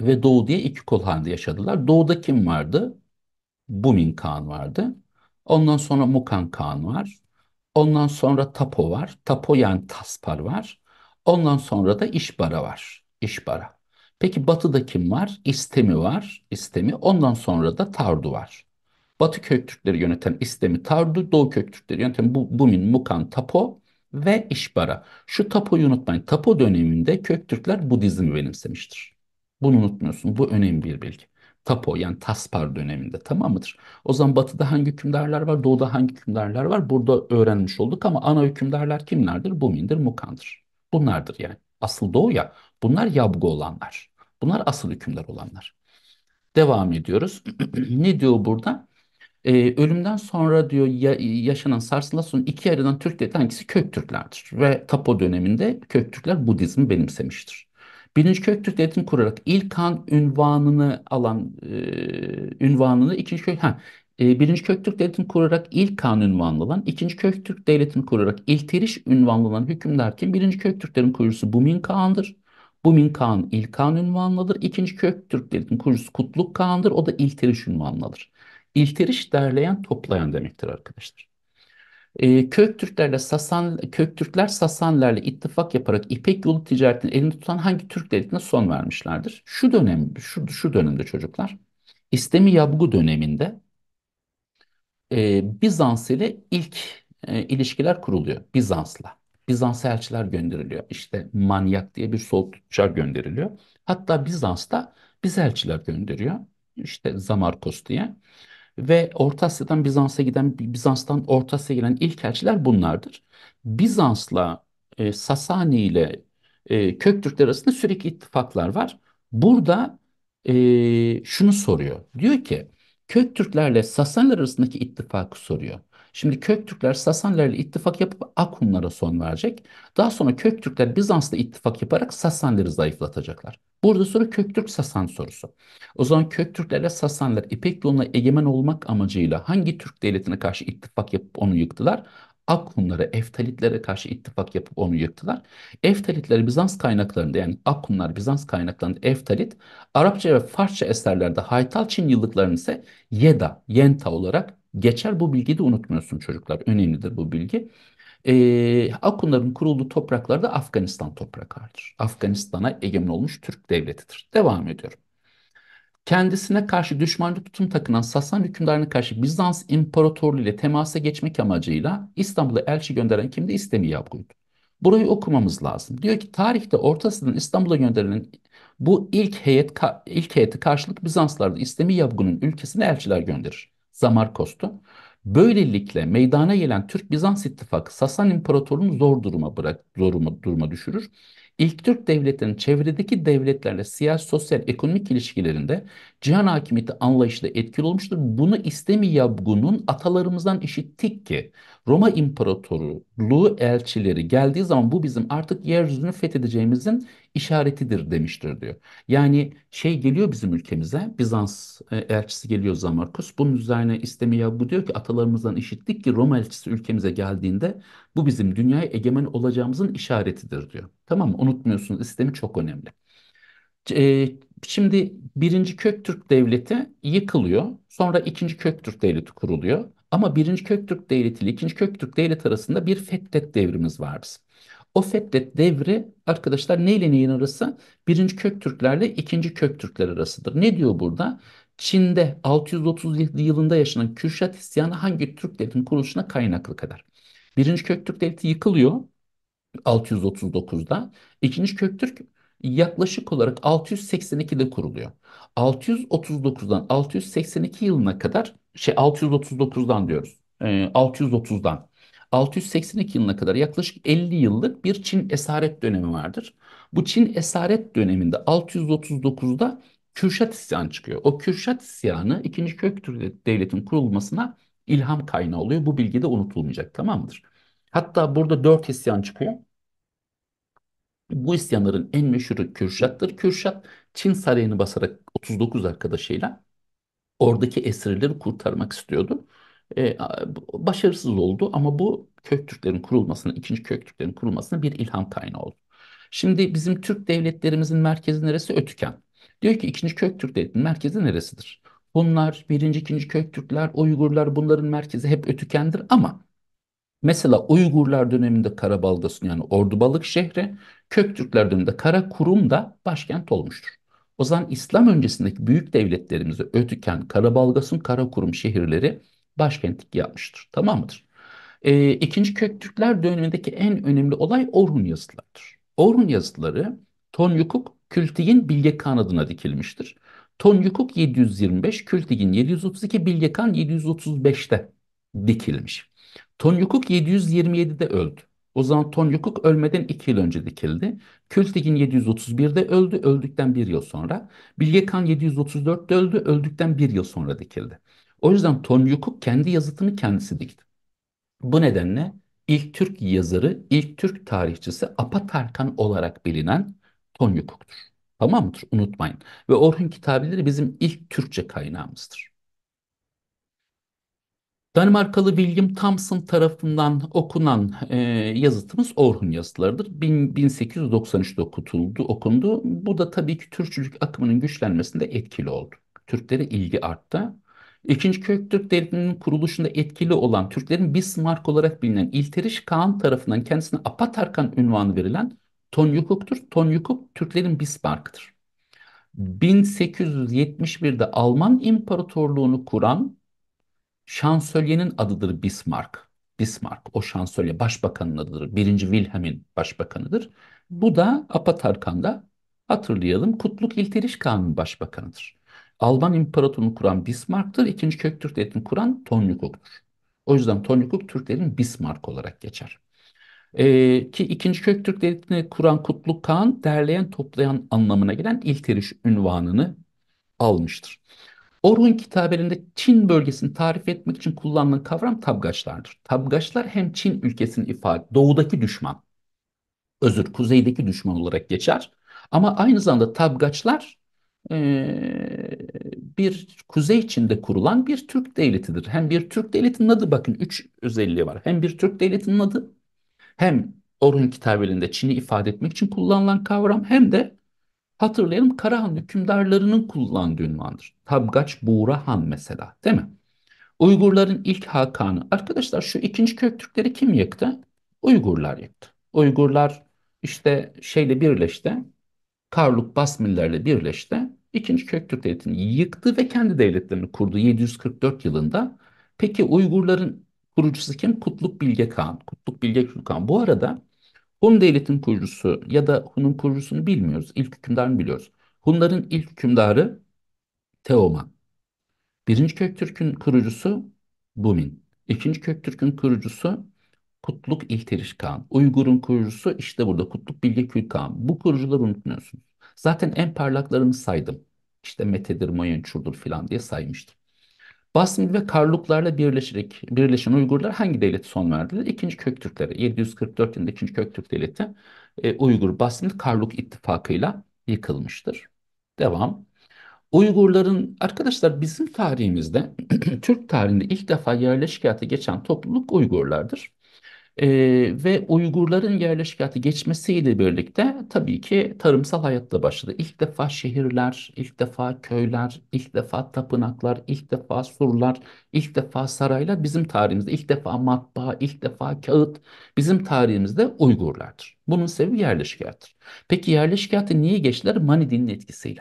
Speaker 1: ve Doğu diye iki kol halinde yaşadılar. Doğuda kim vardı? Bumin Kağan vardı. Ondan sonra Mukan Kağan var. Ondan sonra Tapo var. Tapo yani Taspar var. Ondan sonra da İşbara var. İşbara. Peki batıda kim var? İstemi var. İstemi. Ondan sonra da Tardu var. Batı Köktürkleri yöneten İstemi Tardu, Doğu Köktürkleri yöneten Bu Bumin, Mukan, Tapo, ve işbara. Şu tapoyu unutmayın. Tapo döneminde Köktürkler Budizmi benimsemiştir. Bunu unutmuyorsun. Bu önemli bir bilgi. Tapo yani Taspar döneminde tamam mıdır? O zaman batıda hangi hükümdarlar var, doğuda hangi hükümdarlar var burada öğrenmiş olduk ama ana hükümdarlar kimlerdir? Bumin'dir, Mukan'dır. Bunlardır yani. Asıl doğu ya bunlar yabgu olanlar. Bunlar asıl hükümdar olanlar. Devam ediyoruz. *clears throat* ne diyor burada? E, ölümden sonra diyor ya, yaşanan sarsıntıdan sonra iki yarıdan Türklerin hangisi Köktürklerdir ve tapo döneminde Köktürkler Budizmi benimsemiştir. Birinci Köktürk devletini kurarak ilk han unvanını alan e, ünvanını ikinci Kök ha, e, birinci Köktürk devletini kurarak ilk han ünvanlı olan, ikinci Köktürk devletini kurarak ilteriş ünvanlı olan hükümdarken birinci Köktürklerin kurucusu Bumin Kağan'dır. Bumin Kağan İlkan ünvanlıdır. İkinci Köktürk devletinin kurucusu Kutluk Kağan'dır. O da İlteriş ünvanlıdır. İltiriş derleyen, toplayan demektir arkadaşlar. E, Köktürklerle Sasan Köktürkler Sasanlerle ittifak yaparak İpek yolu ticaretini elinde tutan hangi Türk devletine son vermişlerdir? Şu dönem şu şu dönemde çocuklar İslami Yabgu döneminde e, Bizans ile ilk e, ilişkiler kuruluyor Bizans'la. Bizans elçiler gönderiliyor. İşte manyak diye bir sol tüccar gönderiliyor. Hatta Bizans'ta biz elçiler gönderiyor. İşte Zamarkos diye ve Orta Asya'dan Bizans'a giden, Bizans'tan Orta Asya'ya gelen ilk elçiler bunlardır. Bizans'la e, Sasani ile e, Köktürkler arasında sürekli ittifaklar var. Burada e, şunu soruyor. Diyor ki Köktürklerle Sasaniler arasındaki ittifakı soruyor. Şimdi Köktürkler Sasanilerle ittifak yapıp Akunlara son verecek. Daha sonra Köktürkler Bizans'la ittifak yaparak Sasanileri zayıflatacaklar. Burada soru Köktürk-Sasan sorusu. O zaman Köktürklerle Sasanlar İpek yoluna egemen olmak amacıyla hangi Türk devletine karşı ittifak yapıp onu yıktılar? Akkumlara, Eftalitlere karşı ittifak yapıp onu yıktılar. Eftalitler Bizans kaynaklarında yani Akkumlar Bizans kaynaklarında Eftalit, Arapça ve Farsça eserlerde Haytal Çin yıllıklarını ise Yeda, Yenta olarak geçer. Bu bilgiyi de unutmuyorsun çocuklar. Önemlidir bu bilgi. E, Akunların kurulduğu topraklarda Afganistan topraklardır. Afganistan'a egemen olmuş Türk devletidir. Devam ediyorum. Kendisine karşı düşmanlı tutum takınan Sasan hükümdarına karşı Bizans İmparatorluğu ile temasa geçmek amacıyla İstanbul'a elçi gönderen kimdi? İstemi Yabgu'ydu. Burayı okumamız lazım. Diyor ki tarihte ortasından İstanbul'a gönderilen bu ilk heyet ilk heyeti karşılık Bizanslarda İstemi Yabgu'nun ülkesine elçiler gönderir. Zamarkos'tu. Böylelikle meydana gelen Türk-Bizans ittifakı Sasan İmparatorluğunu zor duruma bırak, zor duruma düşürür. İlk Türk devletinin çevredeki devletlerle siyasi, sosyal, ekonomik ilişkilerinde cihan hakimiyeti anlayışla etkili olmuştur. Bunu istemi yabgunun atalarımızdan işittik ki Roma İmparatorluğu elçileri geldiği zaman bu bizim artık yeryüzünü fethedeceğimizin işaretidir demiştir diyor. Yani şey geliyor bizim ülkemize Bizans e, elçisi geliyor Zamarkus. Bunun üzerine istemi yabgu diyor ki atalarımızdan işittik ki Roma elçisi ülkemize geldiğinde bu bizim dünyaya egemen olacağımızın işaretidir diyor. Tamam mı? Unutmuyorsunuz İstemi çok önemli. E, Şimdi birinci Köktürk Devleti yıkılıyor. Sonra ikinci Köktürk Devleti kuruluyor. Ama birinci Köktürk Devleti ile ikinci Köktürk Devleti arasında bir Fetret devrimiz var biz. O Fetret devri arkadaşlar neyle neyin arası? Birinci Köktürklerle ikinci Köktürkler arasıdır. Ne diyor burada? Çin'de 637 yılında yaşanan Kürşat isyanı hangi Türk devletinin kuruluşuna kaynaklı kadar? Birinci Köktürk devleti yıkılıyor 639'da. İkinci Köktürk yaklaşık olarak 682'de kuruluyor. 639'dan 682 yılına kadar şey 639'dan diyoruz. E, 630'dan 682 yılına kadar yaklaşık 50 yıllık bir Çin esaret dönemi vardır. Bu Çin esaret döneminde 639'da Kürşat isyanı çıkıyor. O Kürşat isyanı 2. Köktürk Devleti'nin kurulmasına ilham kaynağı oluyor. Bu bilgi de unutulmayacak tamamdır. Hatta burada 4 isyan çıkıyor. Bu isyanların en meşhuru Kürşat'tır. Kürşat Çin sarayını basarak 39 arkadaşıyla oradaki esirleri kurtarmak istiyordu. Ee, başarısız oldu ama bu Köktürklerin kurulmasına, ikinci Köktürklerin kurulmasına bir ilham kaynağı oldu. Şimdi bizim Türk devletlerimizin merkezi neresi? Ötüken. Diyor ki ikinci Köktürk devletinin merkezi neresidir? Bunlar birinci, ikinci Köktürkler, Uygurlar bunların merkezi hep Ötüken'dir ama Mesela Uygurlar döneminde Karabalgasın yani Ordubalık şehri, Köktürkler döneminde Karakurum da başkent olmuştur. O zaman İslam öncesindeki büyük devletlerimizi ötüken Karabalgasın, Karakurum şehirleri başkentlik yapmıştır. Tamam mıdır? E, ikinci Köktürkler dönemindeki en önemli olay Orhun yazılarıdır. Orhun yazıları Tonyukuk, Kültigin, Bilgekan adına dikilmiştir. Tonyukuk 725, Kültigin 732, Bilge Bilgekan 735'te dikilmiş. Ton Tonyukuk 727'de öldü. O zaman Ton Tonyukuk ölmeden 2 yıl önce dikildi. Kültigin 731'de öldü, öldükten 1 yıl sonra. Bilge Khan 734'te öldü, öldükten 1 yıl sonra dikildi. O yüzden Ton Tonyukuk kendi yazıtını kendisi dikti. Bu nedenle ilk Türk yazarı, ilk Türk tarihçisi Apatarkan olarak bilinen Tonyukuk'tur. Tamam mıdır? Unutmayın. Ve Orhun Kitabeleri bizim ilk Türkçe kaynağımızdır. Danimarkalı William Thompson tarafından okunan e, yazıtımız Orhun yazıtlarıdır. 1893'te okutuldu, okundu. Bu da tabii ki Türkçülük akımının güçlenmesinde etkili oldu. Türklere ilgi arttı. İkinci kök Türk Devleti'nin kuruluşunda etkili olan Türklerin Bismarck olarak bilinen İlteriş Kağan tarafından kendisine Apatarkan ünvanı verilen Tonyukuk'tur. Tonyukuk Türklerin Bismarck'tır. 1871'de Alman İmparatorluğunu kuran şansölyenin adıdır Bismarck. Bismarck o şansölye başbakanın adıdır. Birinci Wilhelm'in başbakanıdır. Bu da Apatarkan'da hatırlayalım Kutluk İlterişkan'ın başbakanıdır. Alman İmparatorunu kuran Bismarck'tır. İkinci Köktürk Devleti'ni kuran Tonyukuk'tur. O yüzden Tonyukuk Türklerin Bismarck olarak geçer. Ee, ki ikinci Köktürk Devleti'ni kuran Kutluk Kağan derleyen toplayan anlamına gelen İlteriş ünvanını almıştır. Orhun kitabelerinde Çin bölgesini tarif etmek için kullanılan kavram tabgaçlardır. Tabgaçlar hem Çin ülkesini ifade, doğudaki düşman, özür kuzeydeki düşman olarak geçer. Ama aynı zamanda tabgaçlar ee, bir kuzey içinde kurulan bir Türk devletidir. Hem bir Türk devletinin adı bakın üç özelliği var. Hem bir Türk devletinin adı hem Orhun kitabelerinde Çin'i ifade etmek için kullanılan kavram hem de Hatırlayalım Karahan hükümdarlarının kullandığı ünvandır. Tabgaç Buğrahan mesela değil mi? Uygurların ilk Hakan'ı. Arkadaşlar şu ikinci Köktürkleri kim yıktı? Uygurlar yıktı. Uygurlar işte şeyle birleşti. Karluk Basmillerle birleşti. İkinci Köktürk devletini yıktı ve kendi devletlerini kurdu 744 yılında. Peki Uygurların kurucusu kim? Kutluk Bilge Kağan. Kutluk Bilge Kağan. Bu arada Hun devletin kurucusu ya da Hun'un kurucusunu bilmiyoruz. İlk hükümdarını biliyoruz. Hunların ilk hükümdarı Teoman. Birinci Köktürk'ün kurucusu Bumin. İkinci Köktürk'ün kurucusu Kutluk İhtiriş Kağan. Uygur'un kurucusu işte burada Kutluk Bilge Kül Bu kurucuları unutmuyorsunuz. Zaten en parlaklarını saydım. İşte Mete'dir, Moyençur'dur filan diye saymıştım. Basmid ve Karluklarla birleşerek birleşen Uygurlar hangi devleti son verdiler? İkinci Köktürkleri. 744 yılında ikinci Köktürk devleti e, Uygur Basmid Karluk ittifakıyla yıkılmıştır. Devam. Uygurların arkadaşlar bizim tarihimizde *clears throat* Türk tarihinde ilk defa yerleşik hayata geçen topluluk Uygurlardır. E, ve Uygurların yerleşik geçmesiyle birlikte tabii ki tarımsal hayatta başladı. İlk defa şehirler, ilk defa köyler, ilk defa tapınaklar, ilk defa surlar, ilk defa saraylar bizim tarihimizde, ilk defa matbaa, ilk defa kağıt bizim tarihimizde Uygurlardır. Bunun sebebi yerleşik Peki yerleşik niye geçtiler? Mani dinin etkisiyle.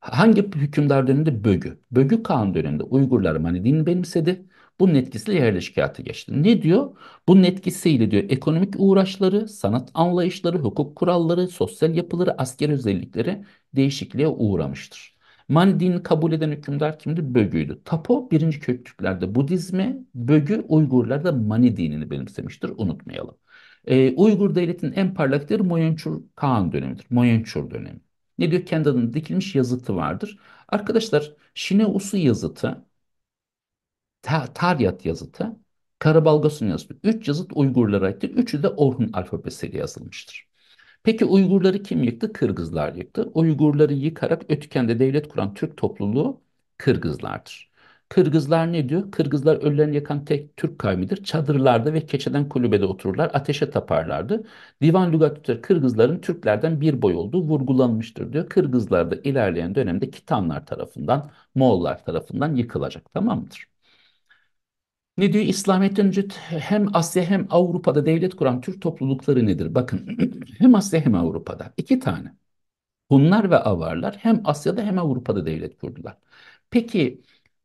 Speaker 1: Hangi hükümdar döneminde? Bögü. Bögü Kağan döneminde Uygurlar Mani dinini benimsedi. Bunun etkisiyle yerleşik hayata geçti. Ne diyor? Bunun etkisiyle diyor ekonomik uğraşları, sanat anlayışları, hukuk kuralları, sosyal yapıları, asker özellikleri değişikliğe uğramıştır. Mani dinini kabul eden hükümdar kimdi? Bögü'ydü. Tapo birinci Köktürklerde Budizmi, Bögü Uygurlarda Mani dinini benimsemiştir. Unutmayalım. Ee, Uygur devletinin en parlak değeri Moyonçur Kaan dönemidir. Moyonçur dönemi. Ne diyor? Kendi adına dikilmiş yazıtı vardır. Arkadaşlar Şine Usu yazıtı Ta Taryat yazıtı, Karabalgasun yazıtı. Üç yazıt Uygurlara aittir. Üçü de Orhun alfabesiyle yazılmıştır. Peki Uygurları kim yıktı? Kırgızlar yıktı. Uygurları yıkarak Ötüken'de devlet kuran Türk topluluğu Kırgızlardır. Kırgızlar ne diyor? Kırgızlar ölülerini yakan tek Türk kavmidir. Çadırlarda ve keçeden kulübede otururlar, ateşe taparlardı. Divan lügatütleri Kırgızların Türklerden bir boy olduğu vurgulanmıştır diyor. Kırgızlar da ilerleyen dönemde Kitanlar tarafından, Moğollar tarafından yıkılacak tamamdır. Ne diyor? İslamiyet'ten önce hem Asya hem Avrupa'da devlet kuran Türk toplulukları nedir? Bakın *clears throat* hem Asya hem Avrupa'da. iki tane. Hunlar ve Avarlar hem Asya'da hem Avrupa'da devlet kurdular. Peki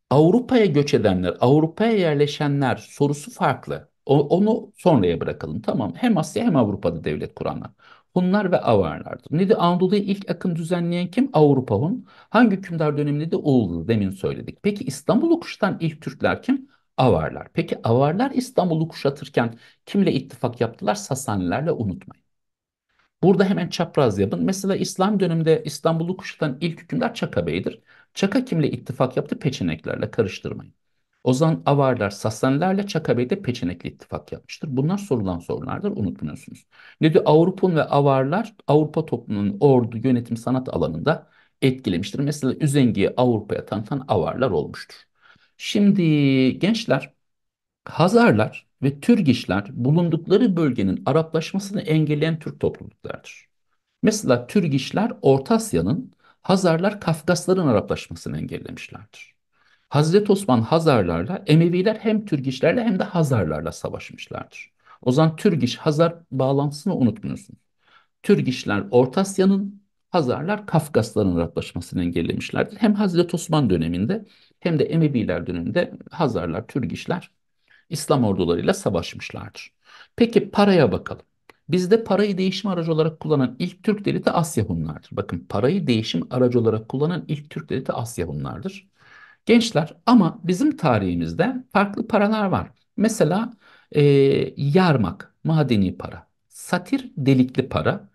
Speaker 1: Avrupa'ya göç edenler, Avrupa'ya yerleşenler sorusu farklı. O, onu sonraya bırakalım. Tamam hem Asya hem Avrupa'da devlet kuranlar. Hunlar ve Avarlardır. Neydi? Anadolu'yu ilk akım düzenleyen kim? Avrupa Hun. Hangi hükümdar döneminde de Oğul'du demin söyledik. Peki İstanbul'u okuştan ilk Türkler kim? Avarlar. Peki Avarlar İstanbul'u kuşatırken kimle ittifak yaptılar? Sasanilerle unutmayın. Burada hemen çapraz yapın. Mesela İslam döneminde İstanbul'u kuşatan ilk hükümdar Çaka Bey'dir. Çaka kimle ittifak yaptı? Peçeneklerle karıştırmayın. O zaman Avarlar, Sasanilerle Çaka Bey de peçenekli ittifak yapmıştır. Bunlar sorulan sorulardır unutmuyorsunuz. Ne diyor? Avrupa'nın ve Avarlar Avrupa toplumunun ordu, yönetim, sanat alanında etkilemiştir. Mesela Üzengi'yi Avrupa'ya tanıtan Avarlar olmuştur. Şimdi gençler Hazarlar ve Türgişler bulundukları bölgenin Araplaşmasını engelleyen Türk topluluklardır. Mesela Türgişler Orta Asya'nın, Hazarlar Kafkasların Araplaşmasını engellemişlerdir. Hazreti Osman Hazarlarla, Emeviler hem Türgişlerle hem de Hazarlarla savaşmışlardır. O zaman Türgiş-Hazar bağlantısını unutmuyorsunuz. Türgişler Orta Asya'nın, Hazarlar Kafkasların Araplaşmasını engellemişlerdir. Hem Hazreti Osman döneminde hem de Emeviler döneminde Hazarlar, Türgişler İslam ordularıyla savaşmışlardır. Peki paraya bakalım. Bizde parayı değişim aracı olarak kullanan ilk Türk devleti Asya Hunlardır. Bakın parayı değişim aracı olarak kullanan ilk Türk devleti Asya Hunlardır. Gençler ama bizim tarihimizde farklı paralar var. Mesela e, yarmak, madeni para, satir, delikli para,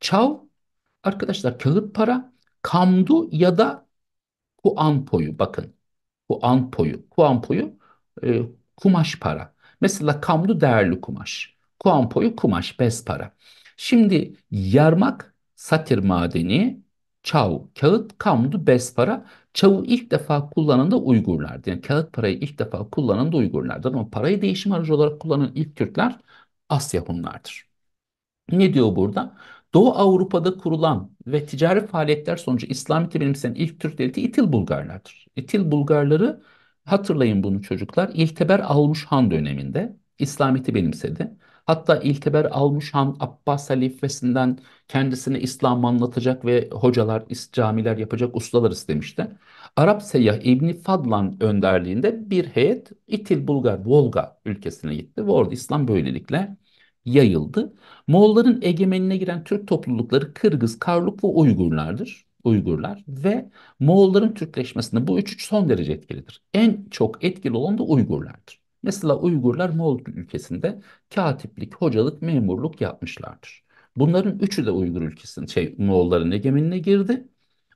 Speaker 1: çav, arkadaşlar kağıt para, kamdu ya da kuampoyu bakın. Kuanpoyu, Kuanpoyu e, kumaş para. Mesela kamdu değerli kumaş. Kuanpoyu kumaş, bez para. Şimdi yarmak, satır madeni, çav, kağıt, kamdu, bez para. Çavu ilk defa kullanan da Uygurlardı. Yani kağıt parayı ilk defa kullanan da Uygurlardı. Ama parayı değişim aracı olarak kullanan ilk Türkler Asya Hunlardır. Ne diyor burada? Doğu Avrupa'da kurulan ve ticari faaliyetler sonucu İslamiyet'i benimseyen ilk Türk devleti İtil Bulgarlardır. İtil Bulgarları hatırlayın bunu çocuklar İlteber Almış Han döneminde İslamiyet'i benimsedi. Hatta İlteber Almış Han Abbas halifesinden kendisine İslam'ı anlatacak ve hocalar, camiler yapacak ustalar istemişti. Arap seyyah İbni Fadlan önderliğinde bir heyet İtil Bulgar Volga ülkesine gitti ve orada İslam böylelikle yayıldı. Moğolların egemenine giren Türk toplulukları Kırgız, Karluk ve Uygurlardır. Uygurlar ve Moğolların Türkleşmesinde bu üçü son derece etkilidir. En çok etkili olan da Uygurlardır. Mesela Uygurlar Moğol ülkesinde katiplik, hocalık, memurluk yapmışlardır. Bunların üçü de Uygur ülkesinin şey Moğolların egemenine girdi.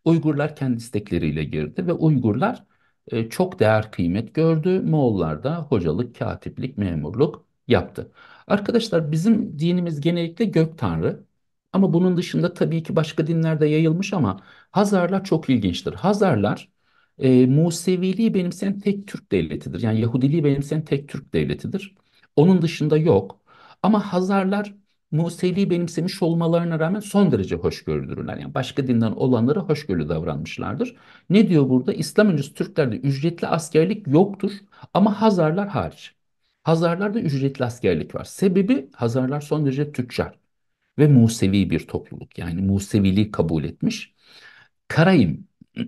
Speaker 1: Uygurlar kendi istekleriyle girdi ve Uygurlar e, çok değer kıymet gördü. Moğollar da hocalık, katiplik, memurluk yaptı. Arkadaşlar bizim dinimiz genellikle gök tanrı. Ama bunun dışında tabii ki başka dinlerde yayılmış ama Hazarlar çok ilginçtir. Hazarlar e, Museviliği benimseyen tek Türk devletidir. Yani Yahudiliği benimseyen tek Türk devletidir. Onun dışında yok. Ama Hazarlar Museviliği benimsemiş olmalarına rağmen son derece hoşgörülüdürler. Yani başka dinden olanlara hoşgörülü davranmışlardır. Ne diyor burada? İslam öncesi Türklerde ücretli askerlik yoktur ama Hazarlar hariç. Hazarlarda ücretli askerlik var. Sebebi Hazarlar son derece tüccar ve Musevi bir topluluk. Yani Museviliği kabul etmiş. Karayim *clears throat*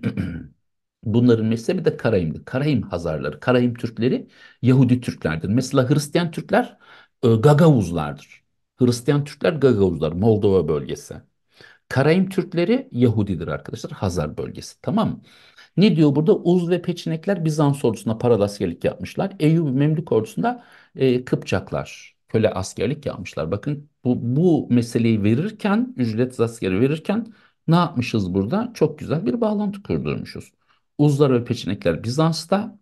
Speaker 1: Bunların mezhebi de Karayim'di. Karayim Hazarları, Karayim Türkleri Yahudi Türklerdir. Mesela Hristiyan Türkler e, Gagavuzlardır. Hristiyan Türkler Gagavuzlar, Moldova bölgesi. Karayim Türkleri Yahudidir arkadaşlar, Hazar bölgesi. Tamam ne diyor burada? Uz ve Peçenekler Bizans ordusuna paralı askerlik yapmışlar. Eyyubi Memlük ordusunda e, Kıpçaklar köle askerlik yapmışlar. Bakın bu, bu meseleyi verirken, ücretsiz askeri verirken ne yapmışız burada? Çok güzel bir bağlantı kurdurmuşuz. Uzlar ve Peçenekler Bizans'ta,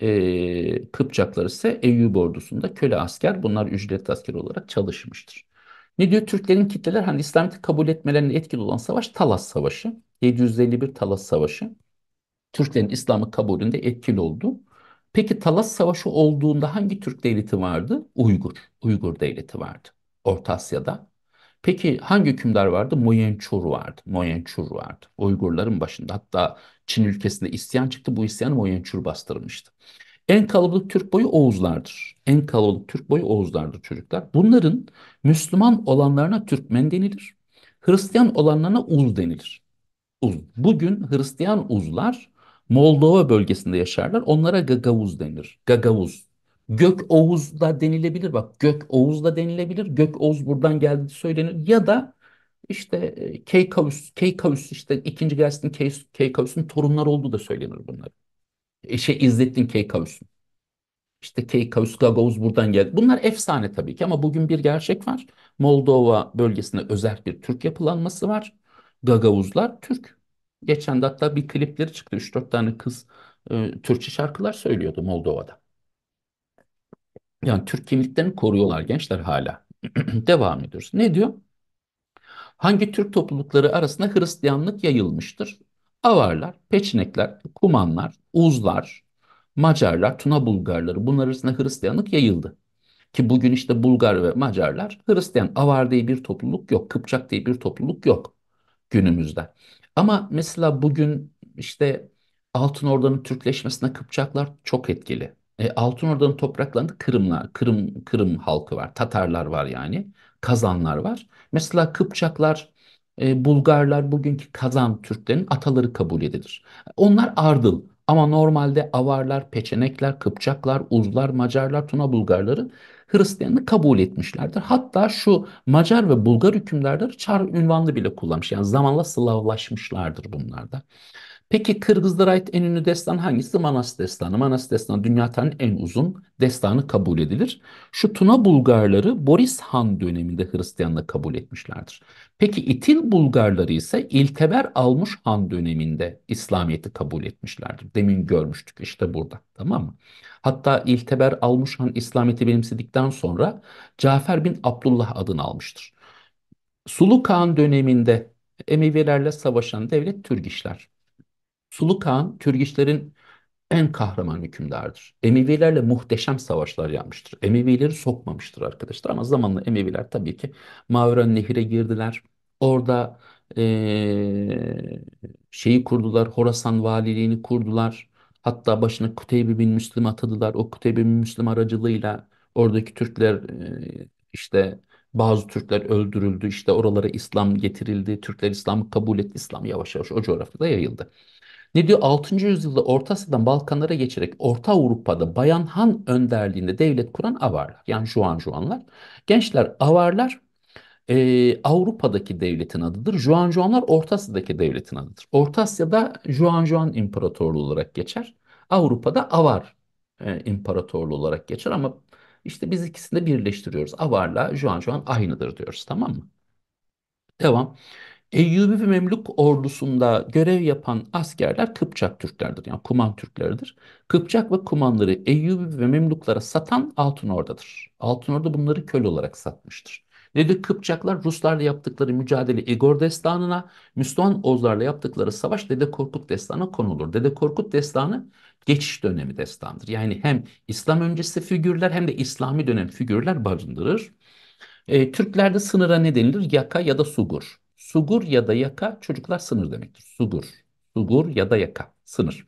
Speaker 1: e, Kıpçaklar ise Eyyub ordusunda köle asker, bunlar ücretli asker olarak çalışmıştır. Ne diyor? Türklerin kitleler hani İslamiyet'i kabul etmelerine etkili olan savaş Talas Savaşı. 751 Talas Savaşı. Türklerin İslam'ı kabulünde etkili oldu. Peki Talas Savaşı olduğunda hangi Türk devleti vardı? Uygur. Uygur devleti vardı. Orta Asya'da. Peki hangi hükümdar vardı? Moyençur vardı. Moyençur vardı. Uygurların başında. Hatta Çin ülkesinde isyan çıktı. Bu isyanı Moyençur bastırmıştı. En kalabalık Türk boyu Oğuzlardır. En kalabalık Türk boyu Oğuzlardır çocuklar. Bunların Müslüman olanlarına Türkmen denilir. Hristiyan olanlarına Uz denilir. Uz. Bugün Hristiyan Uzlar Moldova bölgesinde yaşarlar. Onlara Gagavuz denir. Gagavuz. Gök Oğuz da denilebilir. Bak Gök Oğuz da denilebilir. Gök Oğuz buradan geldi söylenir. Ya da işte e, Keykavus, Keykavus işte ikinci Gazet'in Keykavus'un torunları olduğu da söylenir bunlar. E şey İzzettin Keykavus'un. İşte Keykavus, Gagavuz buradan geldi. Bunlar efsane tabii ki ama bugün bir gerçek var. Moldova bölgesinde özel bir Türk yapılanması var. Gagavuzlar Türk. Geçen de hatta bir klipleri çıktı. 3-4 tane kız e, Türkçe şarkılar söylüyordu Moldova'da. Yani Türk kimliklerini koruyorlar gençler hala. *clears throat* Devam ediyoruz. Ne diyor? Hangi Türk toplulukları arasında Hristiyanlık yayılmıştır? Avarlar, Peçenekler, Kumanlar, Uzlar, Macarlar, Tuna Bulgarları bunlar arasında Hristiyanlık yayıldı. Ki bugün işte Bulgar ve Macarlar Hristiyan. Avar diye bir topluluk yok. Kıpçak diye bir topluluk yok günümüzde. Ama mesela bugün işte Altın Ordu'nun Türkleşmesine Kıpçaklar çok etkili. E, Altın Ordu'nun topraklarında Kırımlar, Kırım Kırım halkı var, Tatarlar var yani, Kazanlar var. Mesela Kıpçaklar, e, Bulgarlar bugünkü Kazan Türklerin ataları kabul edilir. Onlar Ardıl ama normalde Avarlar, Peçenekler, Kıpçaklar, Uzlar, Macarlar, Tuna Bulgarları Hristiyanlığı kabul etmişlerdir. Hatta şu Macar ve Bulgar hükümdarları Çar ünvanını bile kullanmış. Yani zamanla Slavlaşmışlardır bunlarda. Peki Kırgızlara ait en ünlü destan hangisi? Manas Destanı. Manas Destanı dünya tarihinin en uzun destanı kabul edilir. Şu Tuna Bulgarları Boris Han döneminde Hristiyanlığı kabul etmişlerdir. Peki İtil Bulgarları ise İlteber Almış Han döneminde İslamiyet'i kabul etmişlerdir. Demin görmüştük işte burada tamam mı? Hatta İlteber Almış Han İslamiyet'i benimsedikten sonra Cafer bin Abdullah adını almıştır. Sulu Kağan döneminde Emevilerle savaşan devlet Türk işler. Sulu Kağan Türgiçlerin en kahraman hükümdardır. Emevilerle muhteşem savaşlar yapmıştır. Emevileri sokmamıştır arkadaşlar ama zamanla Emeviler tabii ki Mavra Nehir'e girdiler. Orada ee, şeyi kurdular, Horasan valiliğini kurdular. Hatta başına Kuteybi bin Müslim atadılar. O Kuteybi bin Müslim aracılığıyla oradaki Türkler işte bazı Türkler öldürüldü. İşte oralara İslam getirildi. Türkler İslam'ı kabul etti. İslam yavaş yavaş o coğrafyada yayıldı. Ne diyor? 6. yüzyılda Orta Asya'dan Balkanlara geçerek Orta Avrupa'da Bayan Han önderliğinde devlet kuran Avarlar. Yani Juan Juanlar. Gençler Avarlar e, Avrupa'daki devletin adıdır. Juan Juanlar Orta Asya'daki devletin adıdır. Orta Asya'da Juan Juan İmparatorluğu olarak geçer. Avrupa'da Avar e, İmparatorluğu olarak geçer ama işte biz ikisini de birleştiriyoruz. Avarla Juan Juan aynıdır diyoruz tamam mı? Devam. Eyyubi ve Memlük ordusunda görev yapan askerler Kıpçak Türklerdir. Yani Kuman Türkleridir. Kıpçak ve Kumanları Eyyubi ve Memluklara satan Altınordadır. Altınorda bunları köle olarak satmıştır. Nedir Kıpçaklar Ruslarla yaptıkları mücadele Igor Destanı'na, Müslüman Oğuzlarla yaptıkları savaş Dede Korkut Destanı'na konulur. Dede Korkut Destanı geçiş dönemi destandır. Yani hem İslam öncesi figürler hem de İslami dönem figürler barındırır. E, Türklerde sınıra ne denilir? Yaka ya da sugur. Sugur ya da yaka çocuklar sınır demektir. Sugur. Sugur ya da yaka. Sınır.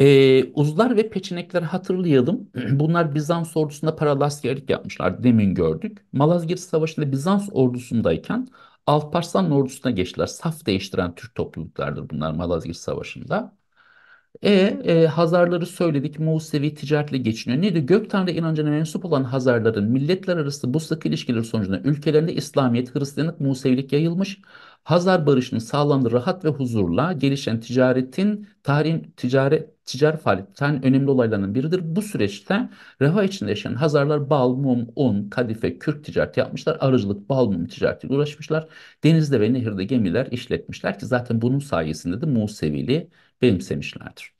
Speaker 1: Ee, uzlar ve peçenekleri hatırlayalım. *clears throat* Bunlar Bizans ordusunda askerlik yapmışlar. Demin gördük. Malazgirt Savaşı'nda Bizans ordusundayken Alparslan ordusuna geçtiler. Saf değiştiren Türk topluluklardır bunlar Malazgirt Savaşı'nda. E, e Hazarları söyledik. Musevi ticaretle geçiniyor. Neydi? Gök Tanrı inancına mensup olan Hazarların milletler arası bu sıkı ilişkiler sonucunda ülkelerinde İslamiyet, Hristiyanlık, Musevilik yayılmış. Hazar barışının sağlandığı rahat ve huzurla gelişen ticaretin, tarihin ticaret ticari faaliyet, önemli olaylarının biridir. Bu süreçte refah içinde yaşayan Hazarlar bal, mum, un, kadife, kürk ticareti yapmışlar. Arıcılık, bal, mum ticaretiyle uğraşmışlar. Denizde ve nehirde gemiler işletmişler ki zaten bunun sayesinde de Musevili benimsemişlerdir.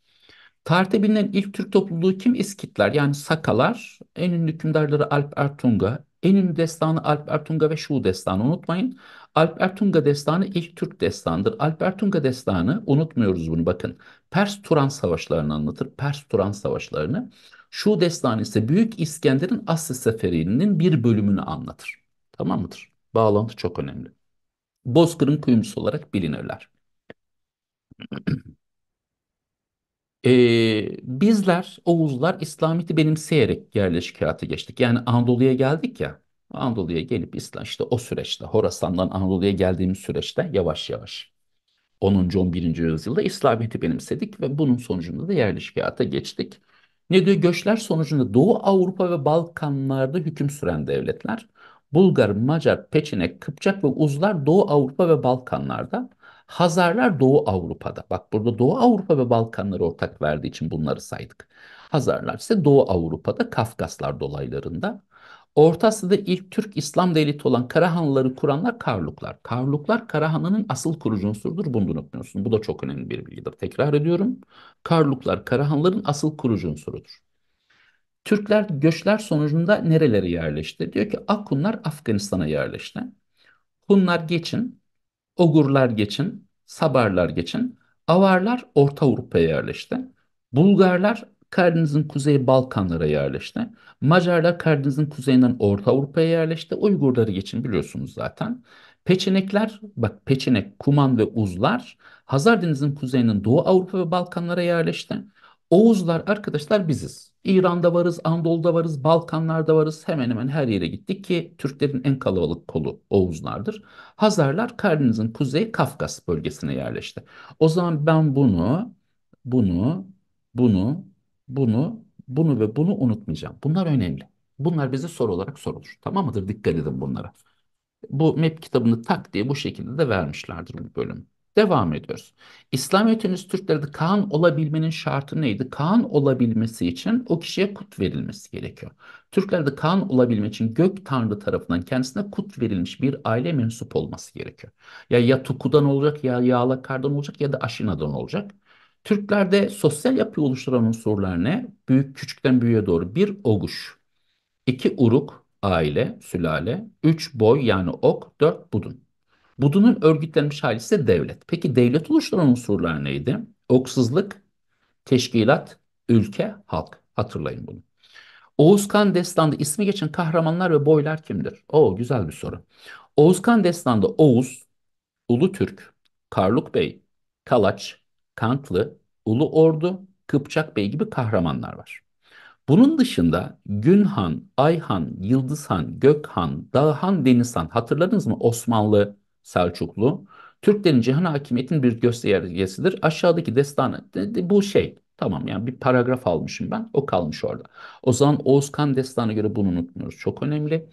Speaker 1: Tarihte bilinen ilk Türk topluluğu kim? İskitler yani Sakalar. En ünlü hükümdarları Alp Ertunga. En ünlü destanı Alp Ertunga ve şu destanı unutmayın. Alp Ertunga destanı ilk Türk destanıdır. Alp Ertunga destanı unutmuyoruz bunu bakın. Pers-Turan savaşlarını anlatır. Pers-Turan savaşlarını. Şu destanı ise Büyük İskender'in Asya Seferi'nin bir bölümünü anlatır. Tamam mıdır? Bağlantı çok önemli. Bozkır'ın kuyumcusu olarak bilinirler. *clears throat* Ee, bizler, Oğuzlar İslamiyet'i benimseyerek yerleşik hayata geçtik. Yani Anadolu'ya geldik ya. Anadolu'ya gelip İslam işte o süreçte Horasan'dan Anadolu'ya geldiğimiz süreçte yavaş yavaş 10. 11. yüzyılda İslamiyet'i benimsedik ve bunun sonucunda da yerleşik hayata geçtik. Ne diyor? Göçler sonucunda Doğu Avrupa ve Balkanlarda hüküm süren devletler Bulgar, Macar, Peçinek, Kıpçak ve Uzlar Doğu Avrupa ve Balkanlarda Hazarlar Doğu Avrupa'da. Bak burada Doğu Avrupa ve Balkanları ortak verdiği için bunları saydık. Hazarlar ise Doğu Avrupa'da Kafkaslar dolaylarında. ortasında ilk Türk İslam devleti olan Karahanlıları kuranlar Karluklar. Karluklar Karahanlı'nın asıl kurucu unsurudur. Bunu unutmuyorsun. Bu da çok önemli bir bilgidir. Tekrar ediyorum. Karluklar Karahanlıların asıl kurucu unsurudur. Türkler göçler sonucunda nerelere yerleşti? Diyor ki Akunlar Afganistan'a yerleşti. Hunlar geçin, Ogurlar geçin, Sabarlar geçin. Avarlar Orta Avrupa'ya yerleşti. Bulgarlar Karadeniz'in kuzeyi Balkanlara yerleşti. Macarlar Karadeniz'in kuzeyinden Orta Avrupa'ya yerleşti. Uygurları geçin biliyorsunuz zaten. Peçenekler, bak Peçenek, Kuman ve Uzlar Hazar Deniz'in kuzeyinin Doğu Avrupa ve Balkanlara yerleşti. Oğuzlar arkadaşlar biziz. İran'da varız, Anadolu'da varız, Balkanlar'da varız. Hemen hemen her yere gittik ki Türklerin en kalabalık kolu Oğuzlardır. Hazarlar Karadeniz'in kuzey Kafkas bölgesine yerleşti. O zaman ben bunu, bunu, bunu, bunu, bunu ve bunu unutmayacağım. Bunlar önemli. Bunlar bize soru olarak sorulur. Tamam mıdır? Dikkat edin bunlara. Bu map kitabını tak diye bu şekilde de vermişlerdir bu bölümü. Devam ediyoruz. İslamiyetin üst Türklerde Kaan olabilmenin şartı neydi? Kaan olabilmesi için o kişiye kut verilmesi gerekiyor. Türklerde Kaan olabilme için gök tanrı tarafından kendisine kut verilmiş bir aile mensup olması gerekiyor. Ya ya Tuku'dan olacak ya Yağlakar'dan olacak ya da Aşina'dan olacak. Türklerde sosyal yapı oluşturan unsurlar ne? Büyük küçükten büyüğe doğru bir oguş, iki uruk aile, sülale, üç boy yani ok, dört budun. Budunun örgütlenmiş hali ise devlet. Peki devlet oluşturan unsurlar neydi? Oksızlık, teşkilat, ülke, halk. Hatırlayın bunu. Oğuzkan Destan'da ismi geçen kahramanlar ve boylar kimdir? O, güzel bir soru. Oğuzkan Destan'da Oğuz, Ulu Türk, Karluk Bey, Kalaç, Kantlı, Ulu Ordu, Kıpçak Bey gibi kahramanlar var. Bunun dışında Günhan, Ayhan, Yıldızhan, Gökhan, Dağhan, Denizhan hatırladınız mı Osmanlı Selçuklu. Türklerin cihan hakimiyetin bir göstergesidir. Aşağıdaki destan bu şey tamam yani bir paragraf almışım ben o kalmış orada. O zaman Oğuzkan destanı göre bunu unutmuyoruz çok önemli.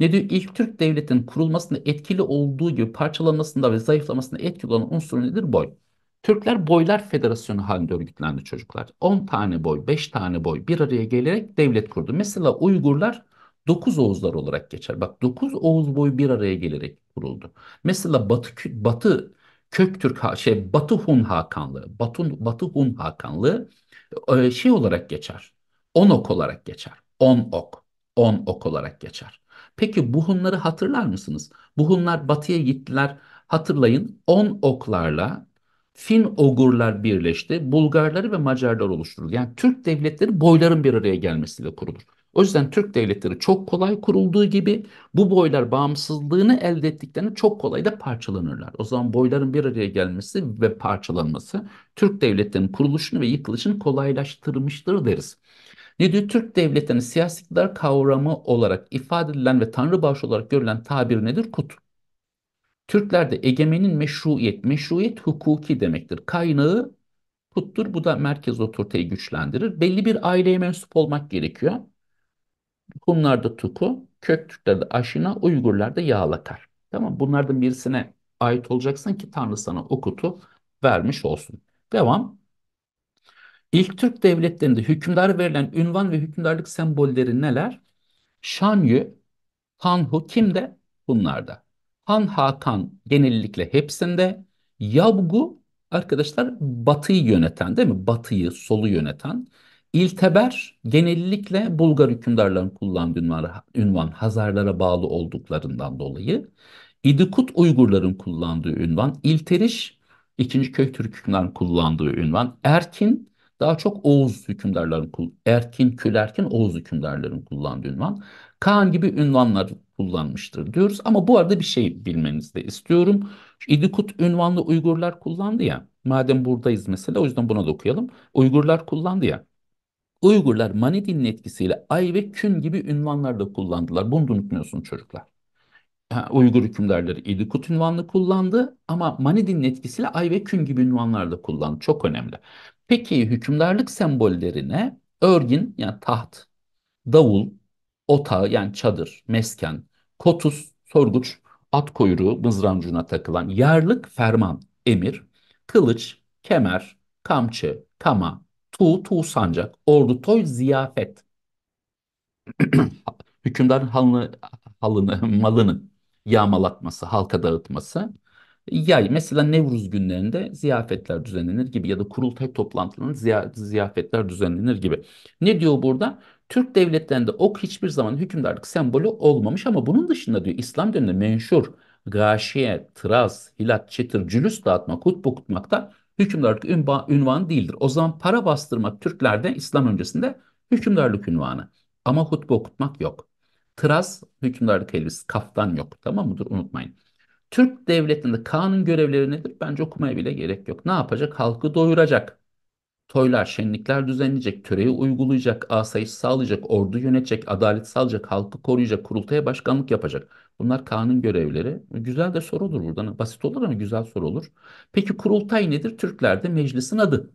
Speaker 1: Ne diyor? İlk Türk devletinin kurulmasında etkili olduğu gibi parçalanmasında ve zayıflamasında etkili olan unsur nedir? Boy. Türkler Boylar Federasyonu halinde örgütlendi çocuklar. 10 tane boy, 5 tane boy bir araya gelerek devlet kurdu. Mesela Uygurlar Dokuz Oğuzlar olarak geçer. Bak dokuz Oğuz boyu bir araya gelerek kuruldu. Mesela Batı, Batı Köktürk şey Batı Hun Hakanlığı, Batı, Batı Hun Hakanlığı e, şey olarak geçer. ok olarak geçer. ok, Onok, ok olarak geçer. Peki bu Hunları hatırlar mısınız? Bu Hunlar batıya gittiler. Hatırlayın on oklarla Fin Ogurlar birleşti. Bulgarları ve Macarlar oluşturuldu. Yani Türk devletleri boyların bir araya gelmesiyle kurulur. O yüzden Türk devletleri çok kolay kurulduğu gibi bu boylar bağımsızlığını elde ettiklerinde çok kolay da parçalanırlar. O zaman boyların bir araya gelmesi ve parçalanması Türk devletlerinin kuruluşunu ve yıkılışını kolaylaştırmıştır deriz. Ne diyor? Türk devletlerinin siyasi iktidar kavramı olarak ifade edilen ve tanrı bağışı olarak görülen tabir nedir? Kut. Türklerde egemenin meşruiyet, meşruiyet hukuki demektir. Kaynağı kuttur. Bu da merkez otoriteyi güçlendirir. Belli bir aileye mensup olmak gerekiyor. Hunlarda tuku, Köktürklerde aşina, Uygurlarda yağlakar. Tamam Bunlardan birisine ait olacaksın ki Tanrı sana okutu vermiş olsun. Devam. İlk Türk devletlerinde hükümdar verilen ünvan ve hükümdarlık sembolleri neler? Şanyu, Hanhu kimde? Bunlarda. Han Hakan genellikle hepsinde. Yabgu arkadaşlar batıyı yöneten değil mi? Batıyı, solu yöneten. İlteber genellikle Bulgar hükümdarların kullandığı ünvan, ünvan Hazarlara bağlı olduklarından dolayı. İdikut Uygurların kullandığı ünvan. İlteriş ikinci Köktürk hükümdarların kullandığı ünvan. Erkin daha çok Oğuz hükümdarların, Erkin, Külerkin Oğuz hükümdarların kullandığı ünvan. Kaan gibi ünvanlar kullanmıştır diyoruz. Ama bu arada bir şey bilmenizi de istiyorum. İdikut ünvanlı Uygurlar kullandı ya. Madem buradayız mesela o yüzden buna da okuyalım. Uygurlar kullandı ya. Uygurlar Manidin'in etkisiyle Ay ve Kün gibi ünvanlar da kullandılar. Bunu da unutmuyorsun çocuklar. Uygur hükümdarları İdikut ünvanını kullandı ama Manidin'in etkisiyle Ay ve Kün gibi ünvanlar da kullandı. Çok önemli. Peki hükümdarlık sembollerine örgin yani taht, davul, otağı yani çadır, mesken, kotus, sorguç, at kuyruğu mızrancuna takılan yarlık, ferman, emir, kılıç, kemer, kamçı, kama, Tu, tu sancak. Ordu toy ziyafet. *clears throat* Hükümdarın halını, halını, malını yağmalatması, halka dağıtması. Yay mesela Nevruz günlerinde ziyafetler düzenlenir gibi ya da kurultay toplantılarında ziya, ziyafetler düzenlenir gibi. Ne diyor burada? Türk devletlerinde ok hiçbir zaman hükümdarlık sembolü olmamış ama bunun dışında diyor İslam döneminde menşur, gaşiye, tıraz, hilat, çetir, cülüs dağıtmak, hutbe okutmakta hükümdarlık ünvanı değildir. O zaman para bastırmak Türklerde İslam öncesinde hükümdarlık ünvanı. Ama hutbe okutmak yok. Tıraz hükümdarlık elbisesi, kaftan yok. Tamam mıdır? Unutmayın. Türk devletinde kanun görevleri nedir? Bence okumaya bile gerek yok. Ne yapacak? Halkı doyuracak toylar, şenlikler düzenleyecek, töreyi uygulayacak, asayiş sağlayacak, ordu yönetecek, adalet sağlayacak, halkı koruyacak, kurultaya başkanlık yapacak. Bunlar kanun görevleri. Güzel de soru olur buradan. Basit olur ama güzel soru olur. Peki kurultay nedir? Türklerde meclisin adı.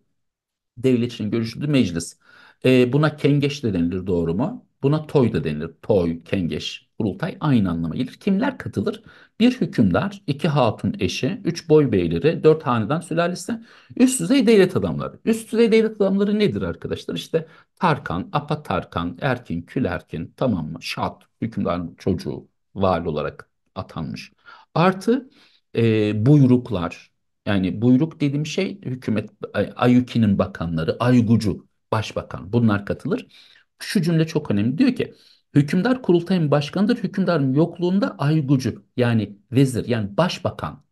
Speaker 1: Devlet için görüşüldü meclis. E, buna kengeş de denilir doğru mu? Buna toy da denilir. Toy, kengeş kurultay aynı anlama gelir. Kimler katılır? Bir hükümdar, iki hatun eşi, üç boy beyleri, dört hanedan sülalesi, üst düzey devlet adamları. Üst düzey devlet adamları nedir arkadaşlar? İşte Tarkan, Apa Tarkan, Erkin, Külerkin, tamam mı? Şat, hükümdarın çocuğu vali olarak atanmış. Artı e, buyruklar, yani buyruk dediğim şey hükümet, Ayuki'nin bakanları, Aygucu, başbakan bunlar katılır. Şu cümle çok önemli diyor ki Hükümdar kurultayın başkanıdır. Hükümdarın yokluğunda aygucu yani vezir yani başbakan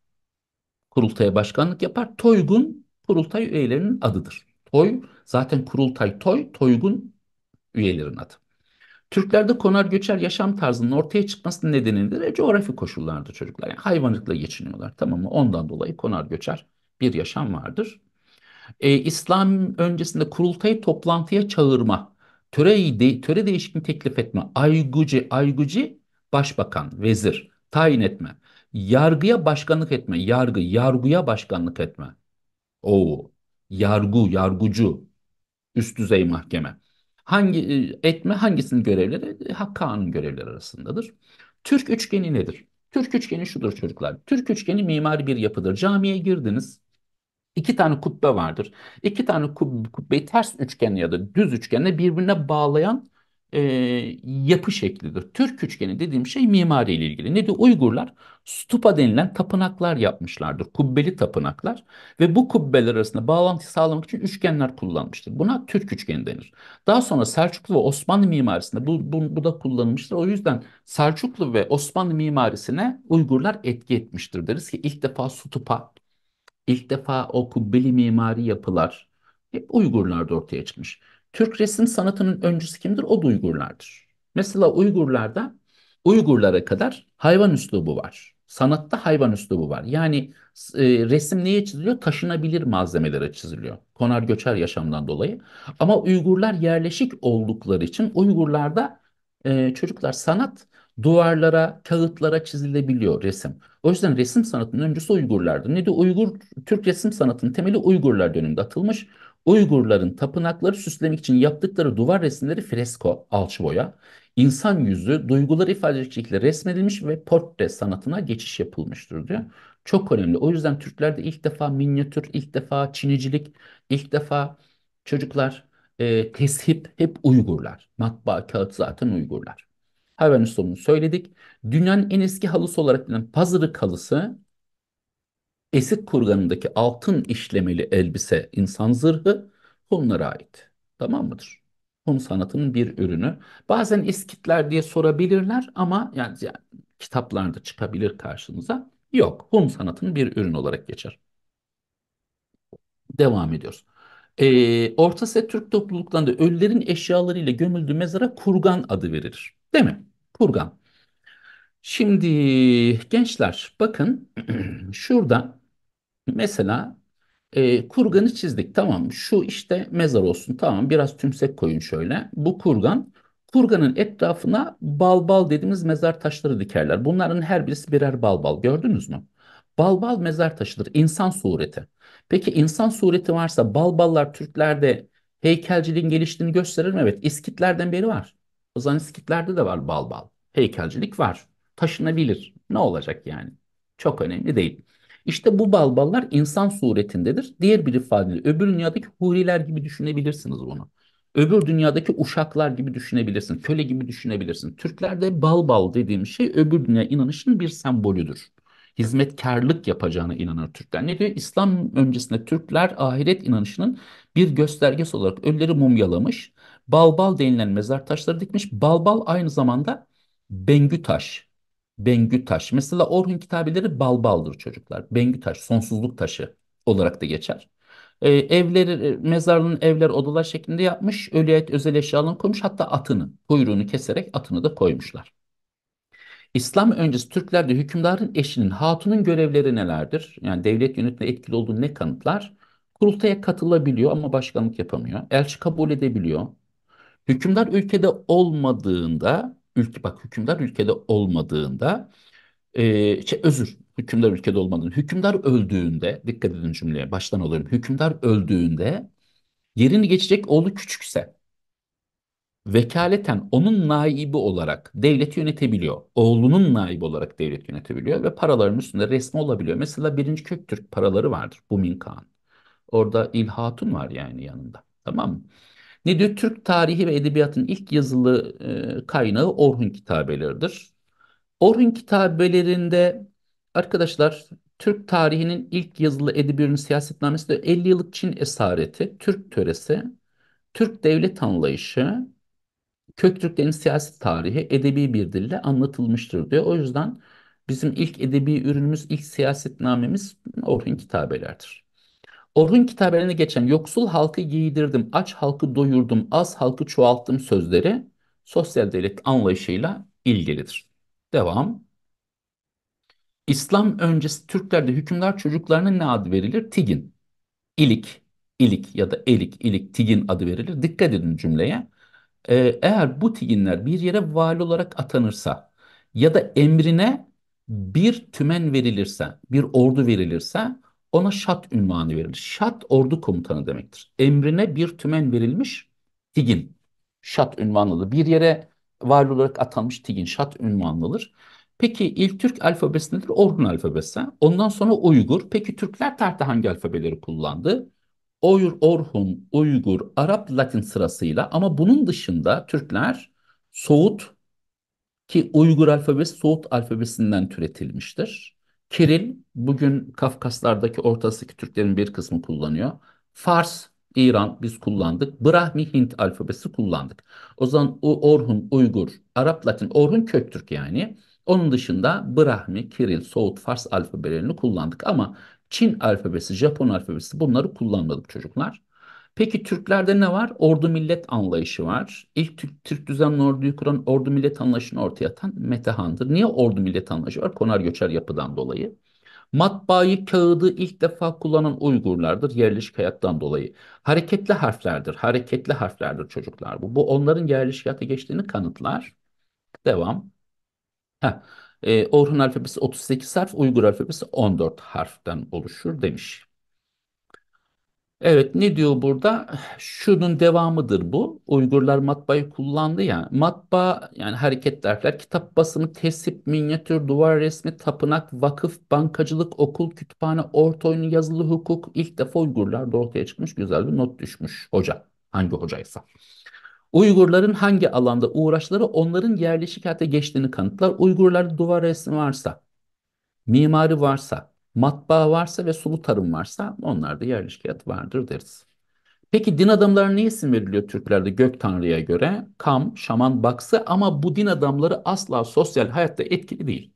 Speaker 1: kurultaya başkanlık yapar. Toygun kurultay üyelerinin adıdır. Toy zaten kurultay toy, toygun üyelerin adı. Türklerde konar göçer yaşam tarzının ortaya çıkmasının nedeni de coğrafi koşullardır çocuklar. Yani hayvancılıkla geçiniyorlar tamam mı? Ondan dolayı konar göçer bir yaşam vardır. Ee, İslam öncesinde kurultayı toplantıya çağırma töreyi de, töre değişikliğini teklif etme, ayguci, ayguci başbakan, vezir tayin etme, yargıya başkanlık etme, yargı, yargıya başkanlık etme. O yargı, yargucu üst düzey mahkeme. Hangi e, etme hangisinin görevleri? E, Hakkı'nın görevleri arasındadır. Türk üçgeni nedir? Türk üçgeni şudur çocuklar. Türk üçgeni mimari bir yapıdır. Camiye girdiniz. İki tane kubbe vardır. İki tane kubbe kubbeyi ters üçgenle ya da düz üçgenle birbirine bağlayan e, yapı şeklidir. Türk üçgeni dediğim şey mimari ile ilgili. Ne de Uygurlar stupa denilen tapınaklar yapmışlardır. Kubbeli tapınaklar ve bu kubbeler arasında bağlantı sağlamak için üçgenler kullanmıştır. Buna Türk üçgeni denir. Daha sonra Selçuklu ve Osmanlı mimarisinde bu, bu, bu da kullanılmıştır. O yüzden Selçuklu ve Osmanlı mimarisine Uygurlar etki etmiştir deriz ki ilk defa stupa İlk defa o kubbeli mimari yapılar hep Uygurlarda ortaya çıkmış. Türk resim sanatının öncüsü kimdir? O da Uygurlardır. Mesela Uygurlarda Uygurlara kadar hayvan üslubu var. Sanatta hayvan üslubu var. Yani e, resim neye çiziliyor? Taşınabilir malzemelere çiziliyor. Konar göçer yaşamdan dolayı. Ama Uygurlar yerleşik oldukları için Uygurlarda e, çocuklar sanat duvarlara, kağıtlara çizilebiliyor resim. O yüzden resim sanatının öncüsü Uygurlardı. Ne de Uygur, Türk resim sanatının temeli Uygurlar döneminde atılmış. Uygurların tapınakları süslemek için yaptıkları duvar resimleri fresko, alçı boya, insan yüzü, duyguları ifade edecek şekilde resmedilmiş ve portre sanatına geçiş yapılmıştır diyor. Çok önemli. O yüzden Türklerde ilk defa minyatür, ilk defa çinicilik, ilk defa çocuklar, e, teship hep Uygurlar. Matbaa, kağıt zaten Uygurlar. Havernus Stone'u söyledik. Dünyanın en eski halısı olarak bilinen Pazarık halısı Esik kurganındaki altın işlemeli elbise insan zırhı onlara ait. Tamam mıdır? Hun sanatının bir ürünü. Bazen eskitler diye sorabilirler ama yani, yani kitaplarda çıkabilir karşınıza. Yok. Hun sanatının bir ürün olarak geçer. Devam ediyoruz. Ee, Orta Asya Türk topluluklarında ölülerin eşyalarıyla gömüldüğü mezara kurgan adı verilir. Değil mi? kurgan. Şimdi gençler bakın *clears throat* şurada mesela e, kurganı çizdik tamam şu işte mezar olsun tamam biraz tümsek koyun şöyle. Bu kurgan kurganın etrafına bal bal dediğimiz mezar taşları dikerler. Bunların her birisi birer bal bal gördünüz mü? Bal bal mezar taşıdır insan sureti. Peki insan sureti varsa bal ballar Türklerde heykelciliğin geliştiğini gösterir mi? Evet İskitlerden beri var. O zaman İskitlerde de var bal bal heykelcilik var. Taşınabilir. Ne olacak yani? Çok önemli değil. İşte bu balballar insan suretindedir. Diğer bir ifadeyle öbür dünyadaki huriler gibi düşünebilirsiniz bunu. Öbür dünyadaki uşaklar gibi düşünebilirsin, köle gibi düşünebilirsin. Türklerde bal bal dediğim şey öbür dünya inanışının bir sembolüdür. Hizmetkarlık yapacağına inanır Türkler. Ne diyor? İslam öncesinde Türkler ahiret inanışının bir göstergesi olarak ölleri mumyalamış, bal bal denilen mezar taşları dikmiş. Bal bal aynı zamanda Bengü Taş. Bengü Taş. Mesela Orhun kitabeleri balbaldır çocuklar. Bengü Taş, sonsuzluk taşı olarak da geçer. E, evleri, e, mezarlığın evler odalar şeklinde yapmış. Ölüye ait özel eşyalarını koymuş. Hatta atını, kuyruğunu keserek atını da koymuşlar. İslam öncesi Türklerde hükümdarın eşinin, hatunun görevleri nelerdir? Yani devlet yönetimine etkili olduğu ne kanıtlar? Kurultaya katılabiliyor ama başkanlık yapamıyor. Elçi kabul edebiliyor. Hükümdar ülkede olmadığında ülke bak hükümdar ülkede olmadığında e, şey, özür hükümdar ülkede olmadığında hükümdar öldüğünde dikkat edin cümleye baştan alıyorum hükümdar öldüğünde yerini geçecek oğlu küçükse vekaleten onun naibi olarak devleti yönetebiliyor. Oğlunun naibi olarak devlet yönetebiliyor ve paraların üstünde resmi olabiliyor. Mesela birinci Köktürk paraları vardır bu Kağan. Orada İlhatun var yani yanında. Tamam mı? Ne diyor? Türk tarihi ve edebiyatın ilk yazılı e, kaynağı Orhun kitabeleridir. Orhun kitabelerinde arkadaşlar Türk tarihinin ilk yazılı edebi ürün siyasetnamesi de 50 yıllık Çin esareti, Türk töresi, Türk devlet anlayışı, Köktürklerin siyasi tarihi edebi bir dille anlatılmıştır diyor. O yüzden bizim ilk edebi ürünümüz, ilk siyasetnamemiz Orhun kitabelerdir. Orhun kitabelerine geçen yoksul halkı giydirdim, aç halkı doyurdum, az halkı çoğalttım sözleri sosyal devlet anlayışıyla ilgilidir. Devam. İslam öncesi Türklerde hükümdar çocuklarına ne adı verilir? Tigin. İlik, ilik ya da elik, ilik, tigin adı verilir. Dikkat edin cümleye. Ee, eğer bu tiginler bir yere vali olarak atanırsa ya da emrine bir tümen verilirse, bir ordu verilirse ona şat ünvanı verilir. Şat ordu komutanı demektir. Emrine bir tümen verilmiş tigin. Şat ünvanlıdır. Bir yere var olarak atanmış tigin şat ünvanlıdır. Peki ilk Türk alfabesi nedir? Orhun alfabesi. Ondan sonra Uygur. Peki Türkler tarihte hangi alfabeleri kullandı? Oyur, Orhun, Uygur, Arap, Latin sırasıyla ama bunun dışında Türkler Soğut ki Uygur alfabesi Soğut alfabesinden türetilmiştir. Kiril bugün Kafkaslardaki Ortasındaki Türklerin bir kısmı kullanıyor. Fars, İran biz kullandık. Brahmi Hint alfabesi kullandık. O zaman Orhun, Uygur, Arap Latin, Orhun Köktürk yani. Onun dışında Brahmi, Kiril, Soğut, Fars alfabelerini kullandık ama Çin alfabesi, Japon alfabesi bunları kullanmadık çocuklar. Peki Türklerde ne var? Ordu millet anlayışı var. İlk Türk, Türk düzenli orduyu kuran ordu millet anlayışını ortaya atan Metehan'dır. Niye ordu millet anlayışı var? Konar göçer yapıdan dolayı. Matbaayı, kağıdı ilk defa kullanan Uygurlardır yerleşik hayattan dolayı. Hareketli harflerdir, hareketli harflerdir çocuklar bu. Bu onların yerleşik hayata geçtiğini kanıtlar. Devam. Heh. E, Orhun alfabesi 38 harf, Uygur alfabesi 14 harften oluşur demiş. Evet ne diyor burada? Şunun devamıdır bu. Uygurlar matbaayı kullandı ya. Matbaa yani hareketli harfler kitap basımı, tesip, minyatür, duvar resmi, tapınak, vakıf, bankacılık, okul, kütüphane, orta oyunu, yazılı hukuk. İlk defa Uygurlar da ortaya çıkmış. Güzel bir not düşmüş hoca. Hangi hocaysa. Uygurların hangi alanda uğraşları onların yerleşik hayata geçtiğini kanıtlar. Uygurlarda duvar resmi varsa, mimari varsa, matbaa varsa ve sulu tarım varsa onlarda yerleşik hayat vardır deriz. Peki din adamları ne isim veriliyor Türklerde gök tanrıya göre? Kam, şaman, baksı ama bu din adamları asla sosyal hayatta etkili değil.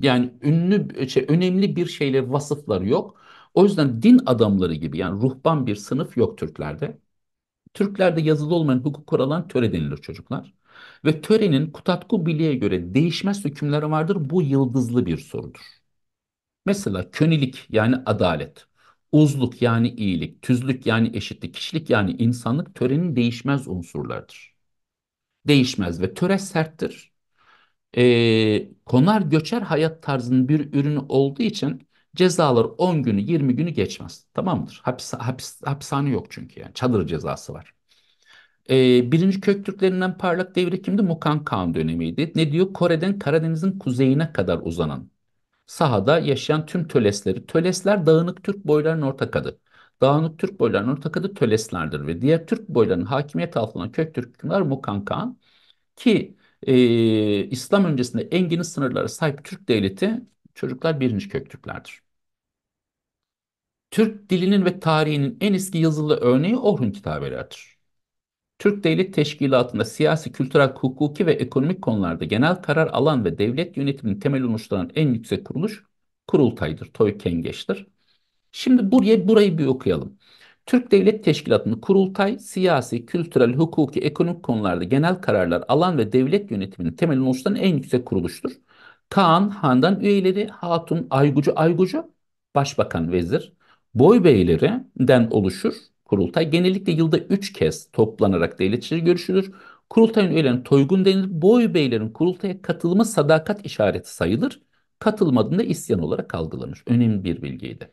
Speaker 1: Yani ünlü, şey, önemli bir şeyle vasıfları yok. O yüzden din adamları gibi yani ruhban bir sınıf yok Türklerde. Türklerde yazılı olmayan hukuk kuralan töre denilir çocuklar. Ve törenin Kutatku Bili'ye göre değişmez hükümleri vardır. Bu yıldızlı bir sorudur. Mesela könilik yani adalet, uzluk yani iyilik, tüzlük yani eşitlik, kişilik yani insanlık törenin değişmez unsurlardır. Değişmez ve töre serttir. Ee, konar göçer hayat tarzının bir ürünü olduğu için cezalar 10 günü 20 günü geçmez. Tamamdır. Hapis, hapis, hapishane yok çünkü yani çadır cezası var. Ee, birinci Köktürklerinden parlak devri kimdi? Mukan Kağan dönemiydi. Ne diyor? Kore'den Karadeniz'in kuzeyine kadar uzanan sahada yaşayan tüm tölesleri. Tölesler Dağınık Türk boylarının ortak adı. Dağınık Türk boylarının ortak adı töleslerdir ve diğer Türk boylarının hakimiyet altında Köktürk hükümdar Mukan ki e, İslam öncesinde engin sınırlara sahip Türk devleti çocuklar birinci Köktürklerdir. Türk dilinin ve tarihinin en eski yazılı örneği Orhun kitabeleridir. Türk Devlet Teşkilatı'nda siyasi, kültürel, hukuki ve ekonomik konularda genel karar alan ve devlet yönetiminin temel oluşturan en yüksek kuruluş kurultaydır, TOY Kengeç'tir. Şimdi buraya burayı bir okuyalım. Türk Devlet Teşkilatı'nın kurultay siyasi, kültürel, hukuki, ekonomik konularda genel kararlar alan ve devlet yönetiminin temel oluşturan en yüksek kuruluştur. Kaan, Handan üyeleri, Hatun, Aygucu, Aygucu, Başbakan, Vezir, Boy beylerinden oluşur. Kurultay genellikle yılda 3 kez toplanarak devletçileri görüşülür. Kurultayın üyelerine toygun denir. boy beylerin kurultaya katılımı sadakat işareti sayılır. Katılmadığında isyan olarak algılanır. Önemli bir bilgiydi.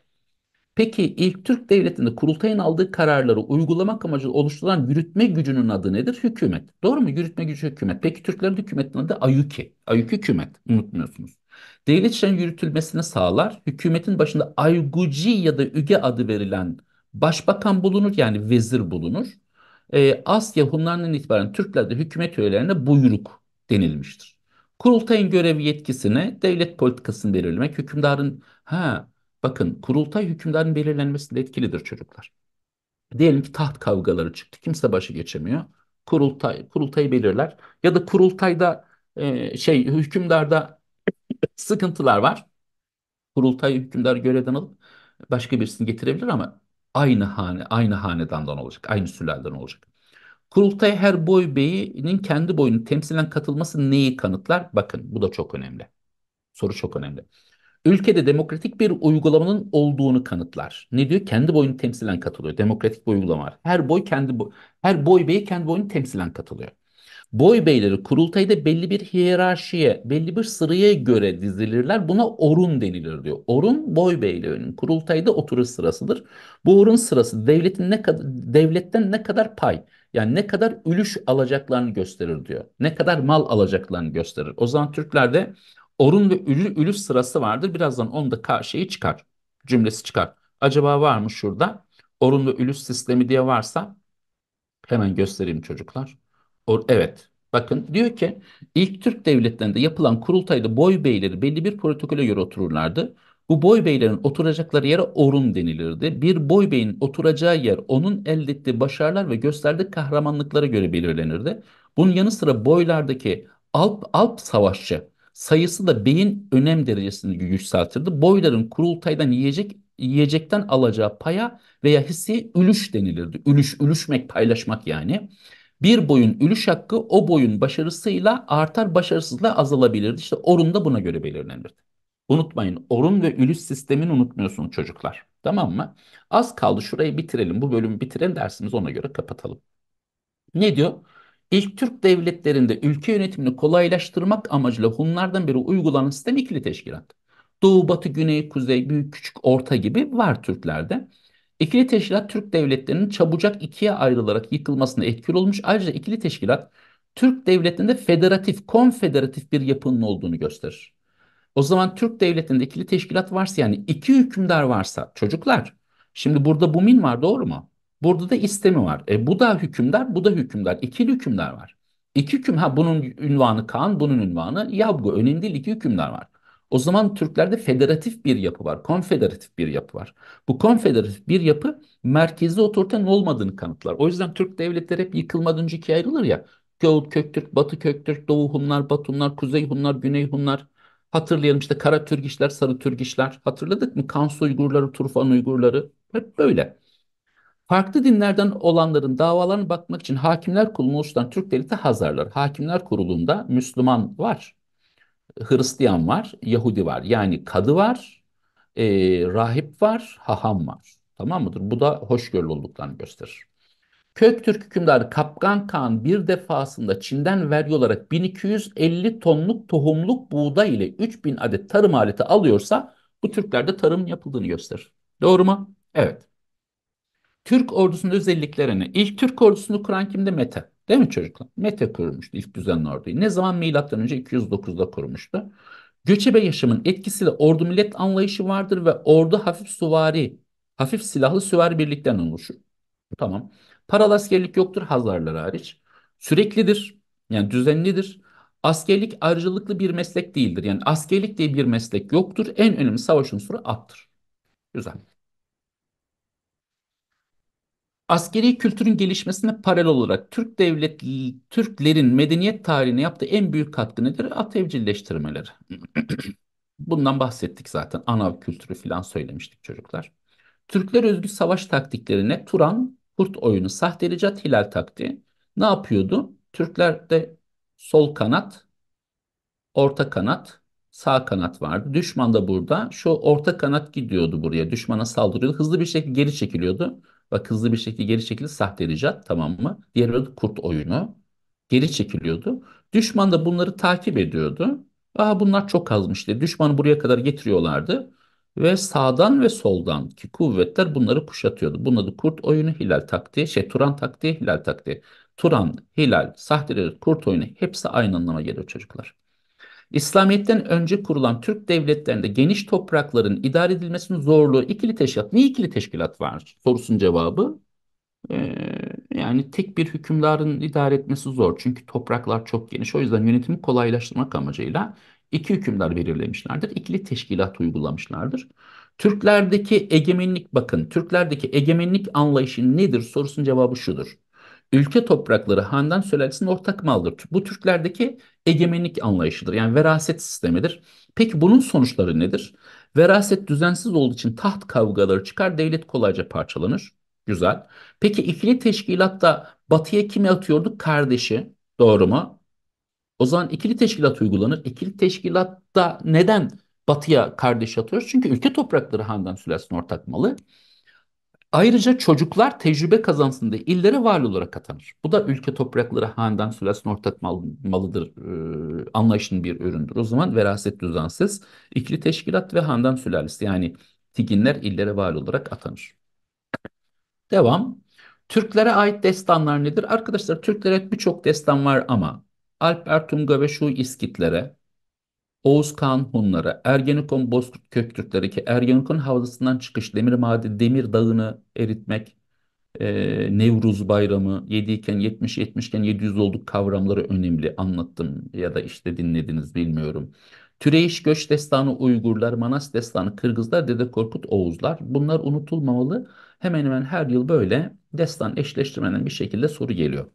Speaker 1: Peki ilk Türk devletinde kurultayın aldığı kararları uygulamak amacıyla oluşturulan yürütme gücünün adı nedir? Hükümet. Doğru mu? Yürütme gücü hükümet. Peki Türklerin hükümetinin adı Ayuki. Ayuki hükümet. Unutmuyorsunuz. Devlet işlerinin yürütülmesini sağlar. Hükümetin başında Ayguci ya da Üge adı verilen başbakan bulunur yani vezir bulunur. E, Asya Hunlarından itibaren Türklerde hükümet üyelerine buyruk denilmiştir. Kurultayın görev yetkisine devlet politikasını belirlemek hükümdarın ha bakın kurultay hükümdarın belirlenmesinde etkilidir çocuklar. Diyelim ki taht kavgaları çıktı. Kimse başı geçemiyor. Kurultay kurultayı belirler ya da kurultayda e, şey hükümdarda sıkıntılar var. Kurultay hükümdar görevden alıp başka birisini getirebilir ama aynı hane, aynı hanedandan olacak, aynı sülaleden olacak. Kurultay her boy beyinin kendi boyunu temsilen katılması neyi kanıtlar? Bakın bu da çok önemli. Soru çok önemli. Ülkede demokratik bir uygulamanın olduğunu kanıtlar. Ne diyor? Kendi boyunu temsilen katılıyor. Demokratik bir uygulama var. Her boy kendi boy, her boy beyi kendi boyunu temsilen katılıyor. Boy beyleri kurultayda belli bir hiyerarşiye, belli bir sıraya göre dizilirler. Buna orun denilir diyor. Orun boy beylerinin kurultayda oturur sırasıdır. Bu orun sırası devletin ne kadar devletten ne kadar pay yani ne kadar ülüş alacaklarını gösterir diyor. Ne kadar mal alacaklarını gösterir. O zaman Türklerde orun ve ülü, ülüş sırası vardır. Birazdan onu da karşıya çıkar. Cümlesi çıkar. Acaba var mı şurada? Orun ve ülüş sistemi diye varsa hemen göstereyim çocuklar. Or evet. Bakın diyor ki ilk Türk devletlerinde yapılan kurultayda boy beyleri belli bir protokole göre otururlardı. Bu boy beylerin oturacakları yere orun denilirdi. Bir boy beyin oturacağı yer onun elde ettiği başarılar ve gösterdiği kahramanlıklara göre belirlenirdi. Bunun yanı sıra boylardaki alp, alp savaşçı sayısı da beyin önem derecesini yükseltirdi. Boyların kurultaydan yiyecek yiyecekten alacağı paya veya hisseye ülüş denilirdi. Ülüş, ülüşmek, paylaşmak yani. Bir boyun ülüş hakkı o boyun başarısıyla artar başarısızla azalabilirdi. İşte Orun da buna göre belirlenirdi. Unutmayın Orun ve ülüs sistemini unutmuyorsunuz çocuklar. Tamam mı? Az kaldı şurayı bitirelim. Bu bölümü bitirelim dersimizi ona göre kapatalım. Ne diyor? İlk Türk devletlerinde ülke yönetimini kolaylaştırmak amacıyla Hunlardan beri uygulanan sistem ikili teşkilat. Doğu, batı, güney, kuzey, büyük, küçük, orta gibi var Türklerde. İkili teşkilat Türk devletlerinin çabucak ikiye ayrılarak yıkılmasına etkili olmuş. Ayrıca ikili teşkilat Türk devletinde federatif, konfederatif bir yapının olduğunu gösterir. O zaman Türk devletinde ikili teşkilat varsa yani iki hükümdar varsa çocuklar şimdi burada Bumin var doğru mu? Burada da istemi var. E, bu da hükümdar, bu da hükümdar. İkili hükümdar var. İki hüküm, ha bunun unvanı Kaan, bunun unvanı Yavgu. Önemli değil iki hükümdar var. O zaman Türklerde federatif bir yapı var, konfederatif bir yapı var. Bu konfederatif bir yapı merkezi otoritenin olmadığını kanıtlar. O yüzden Türk devletleri hep yıkılmadan önce ikiye ayrılır ya. Göğut Köktürk, Batı Köktürk, Doğu Hunlar, Batı Hunlar, Kuzey Hunlar, Güney Hunlar. Hatırlayalım işte Kara Türgişler, Sarı Türgişler. Hatırladık mı? Kans Uygurları, Turfan Uygurları. Hep böyle. Farklı dinlerden olanların davalarına bakmak için Hakimler Kurulu'nu oluşturan Türk devleti Hazarlar. Hakimler Kurulu'nda Müslüman var. Hristiyan var, Yahudi var. Yani kadı var, e, rahip var, haham var. Tamam mıdır? Bu da hoşgörülü olduklarını gösterir. Köktürk hükümdarı Kapgan Kağan bir defasında Çin'den vergi olarak 1250 tonluk tohumluk buğday ile 3000 adet tarım aleti alıyorsa bu Türklerde tarım yapıldığını gösterir. Doğru mu? Evet. Türk ordusunun özelliklerini ilk Türk ordusunu kuran kimdi? Mete. Değil mi çocuklar? Mete kurmuştu ilk düzenli orduyu. Ne zaman milattan önce 209'da kurmuştu. Göçebe yaşamın etkisiyle ordu millet anlayışı vardır ve ordu hafif suvari, hafif silahlı süvari birlikten oluşur. Tamam. Paralı askerlik yoktur Hazarlar hariç. Süreklidir. Yani düzenlidir. Askerlik ayrıcalıklı bir meslek değildir. Yani askerlik diye bir meslek yoktur. En önemli savaşın unsuru attır. Güzel. Askeri kültürün gelişmesine paralel olarak Türk devlet Türklerin medeniyet tarihine yaptığı en büyük katkı nedir? evcilleştirmeleri. *clears throat* Bundan bahsettik zaten. Anav kültürü falan söylemiştik çocuklar. Türkler özgü savaş taktiklerine Turan, Kurt oyunu, sahtelicat, hilal taktiği ne yapıyordu? Türkler de sol kanat, orta kanat, sağ kanat vardı. Düşman da burada. Şu orta kanat gidiyordu buraya. Düşmana saldırıyordu. Hızlı bir şekilde geri çekiliyordu. Bak hızlı bir şekilde geri çekildi sahte ricat tamam mı? Diğer adı kurt oyunu. Geri çekiliyordu. Düşman da bunları takip ediyordu. Aa bunlar çok azmış diye. Düşmanı buraya kadar getiriyorlardı. Ve sağdan ve soldan ki kuvvetler bunları kuşatıyordu. Bunun adı kurt oyunu, hilal taktiği, şey Turan taktiği, hilal taktiği. Turan, hilal, sahte kurt oyunu hepsi aynı anlama geliyor çocuklar. İslamiyet'ten önce kurulan Türk devletlerinde geniş toprakların idare edilmesinin zorluğu ikili teşkilat. Niye ikili teşkilat var? Sorusun cevabı. Ee, yani tek bir hükümdarın idare etmesi zor. Çünkü topraklar çok geniş. O yüzden yönetimi kolaylaştırmak amacıyla iki hükümdar belirlemişlerdir. İkili teşkilat uygulamışlardır. Türklerdeki egemenlik bakın. Türklerdeki egemenlik anlayışı nedir? Sorusun cevabı şudur ülke toprakları Handan sülalesinin ortak malıdır. Bu Türklerdeki egemenlik anlayışıdır. Yani veraset sistemidir. Peki bunun sonuçları nedir? Veraset düzensiz olduğu için taht kavgaları çıkar, devlet kolayca parçalanır. Güzel. Peki ikili teşkilatta batıya kime atıyorduk? Kardeşi. Doğru mu? O zaman ikili teşkilat uygulanır. İkili teşkilatta neden batıya kardeş atıyoruz? Çünkü ülke toprakları Handan sülalesinin ortak malı. Ayrıca çocuklar tecrübe kazansın diye illere vali olarak atanır. Bu da ülke toprakları hanedan sülasına ortak mal, malıdır e, anlayışının bir üründür. O zaman veraset düzensiz, ikili teşkilat ve hanedan sülalesi yani tiginler illere vali olarak atanır. Devam. Türklere ait destanlar nedir? Arkadaşlar Türklere birçok destan var ama Alp Ertunga ve şu İskitlere Oğuzkan Hunları, Ergenekon Bozkurt Köktürkleri ki Ergenekon havzasından çıkış demir madde, demir dağını eritmek, e, Nevruz bayramı 7 iken 70, 70 700 olduk kavramları önemli anlattım ya da işte dinlediniz bilmiyorum. Türeyiş Göç Destanı Uygurlar, Manas Destanı Kırgızlar, Dede Korkut Oğuzlar bunlar unutulmamalı. Hemen hemen her yıl böyle destan eşleştirmeden bir şekilde soru geliyor.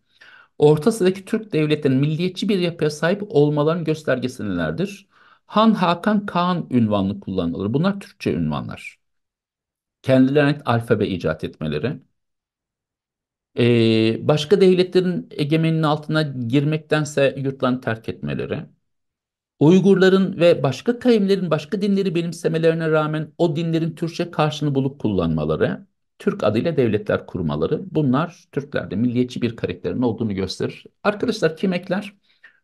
Speaker 1: Ortasındaki Türk devletlerinin milliyetçi bir yapıya sahip olmaların göstergesi nelerdir? Han, Hakan, Kaan ünvanlı kullanılır. Bunlar Türkçe unvanlar. Kendilerine ait alfabe icat etmeleri. Ee, başka devletlerin egemeninin altına girmektense yurtlarını terk etmeleri. Uygurların ve başka kavimlerin başka dinleri benimsemelerine rağmen o dinlerin Türkçe karşını bulup kullanmaları, Türk adıyla devletler kurmaları bunlar Türklerde milliyetçi bir karakterin olduğunu gösterir. Arkadaşlar kim ekler?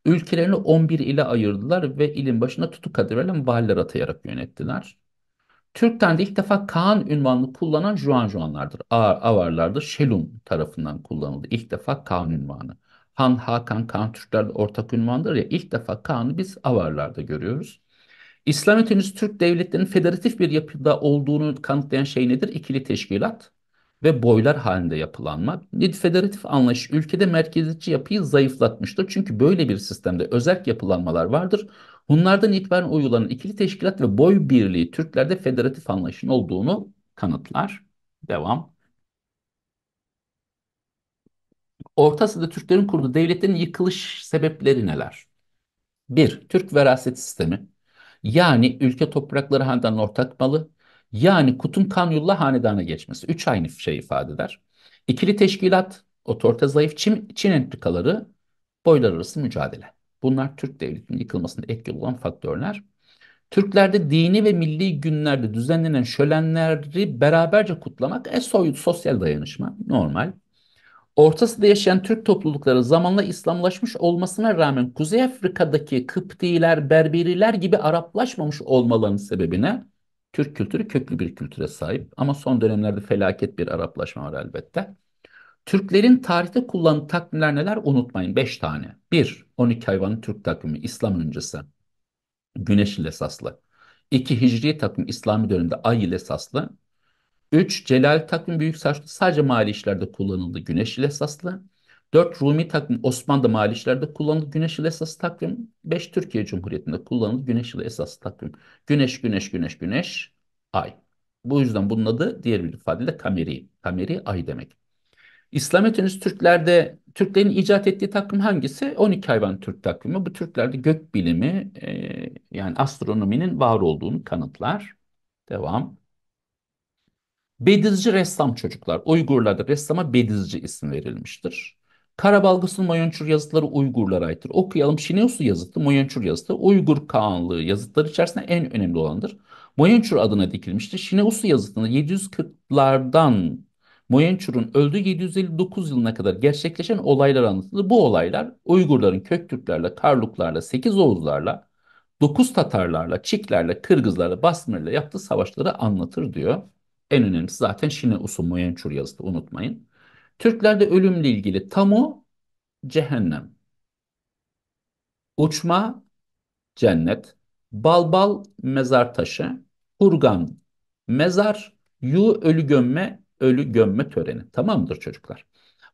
Speaker 1: Ülkelerini 11 ile ayırdılar ve ilin başına tutukadrelen valiler atayarak yönettiler. Türk'ten de ilk defa Kaan ünvanını kullanan Juanjuanlardır. avarlarda şelun tarafından kullanıldı İlk defa Kaan ünvanı. Han, Hakan, Kaan Türklerde ortak ünvandır ya ilk defa Kaan'ı biz Avarlarda görüyoruz. İslam henüz Türk devletlerinin federatif bir yapıda olduğunu kanıtlayan şey nedir? İkili teşkilat ve boylar halinde yapılanma federatif anlayış ülkede merkezci yapıyı zayıflatmıştır. Çünkü böyle bir sistemde özerk yapılanmalar vardır. Bunlardan itibaren uygulanan ikili teşkilat ve boy birliği Türklerde federatif anlayışın olduğunu kanıtlar. Devam. Ortası da Türklerin kurduğu devletlerin yıkılış sebepleri neler? 1. Türk veraset sistemi. Yani ülke toprakları hanedanın ortak malı, yani Kut'un Kanyullah hanedana geçmesi. Üç aynı şey ifade eder. İkili teşkilat, otorite zayıf Çin, Çin entrikaları, boylar arası mücadele. Bunlar Türk devletinin yıkılmasında etkili olan faktörler. Türklerde dini ve milli günlerde düzenlenen şölenleri beraberce kutlamak e sosyal dayanışma normal. Ortasında yaşayan Türk toplulukları zamanla İslamlaşmış olmasına rağmen Kuzey Afrika'daki Kıptiler, Berberiler gibi Araplaşmamış olmalarının sebebine Türk kültürü köklü bir kültüre sahip ama son dönemlerde felaket bir Araplaşma var elbette. Türklerin tarihte kullandığı takvimler neler unutmayın. Beş tane. Bir, 12 hayvanın Türk takvimi İslam öncesi. Güneş ile esaslı. İki, Hicri takvim İslami dönemde ay ile esaslı. Üç, Celal takvim büyük saçlı sadece mali işlerde kullanıldı. Güneş ile esaslı. 4 Rumi takvim Osmanlı malişlerde kullanılır güneş ile esas takvim. 5 Türkiye Cumhuriyeti'nde kullanılır güneş ile esas takvim. Güneş, güneş, güneş, güneş, ay. Bu yüzden bunun adı diğer bir ifadeyle kameri. Kameri ay demek. İslametiniz Türklerde Türklerin icat ettiği takvim hangisi? 12 hayvan Türk takvimi. Bu Türklerde gök bilimi e, yani astronominin var olduğunu kanıtlar. Devam. Bedizci ressam çocuklar. Uygurlarda ressama Bedizci isim verilmiştir. Karabalgas'ın Mayonçur yazıtları Uygurlara aittir. Okuyalım Şineosu yazıtı, Mayonçur yazıtı Uygur Kağanlığı yazıtları içerisinde en önemli olandır. Mayonçur adına dikilmiştir. Şineosu yazıtında 740'lardan Moyençur'un öldüğü 759 yılına kadar gerçekleşen olaylar anlatıldı. Bu olaylar Uygurların Köktürklerle, Karluklarla, Sekiz Oğuzlarla, Dokuz Tatarlarla, Çiklerle, Kırgızlarla, Basmirlerle yaptığı savaşları anlatır diyor. En önemlisi zaten Şine Usu Moyençur yazısı unutmayın. Türklerde ölümle ilgili tamu cehennem. Uçma cennet. Balbal mezar taşı. Kurgan mezar. Yu ölü gömme ölü gömme töreni. Tamamdır çocuklar.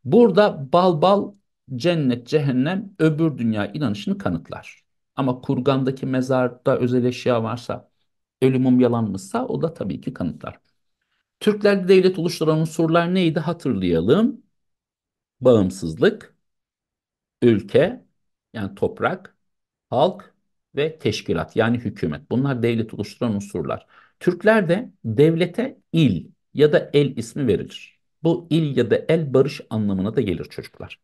Speaker 1: Burada balbal cennet cehennem öbür dünya inanışını kanıtlar. Ama kurgandaki mezarda özel eşya varsa, ölü mumyalanmışsa o da tabii ki kanıtlar. Türklerde devlet oluşturan unsurlar neydi hatırlayalım. Bağımsızlık, ülke yani toprak, halk ve teşkilat yani hükümet. Bunlar devlet oluşturan unsurlar. Türklerde devlete il ya da el ismi verilir. Bu il ya da el barış anlamına da gelir çocuklar.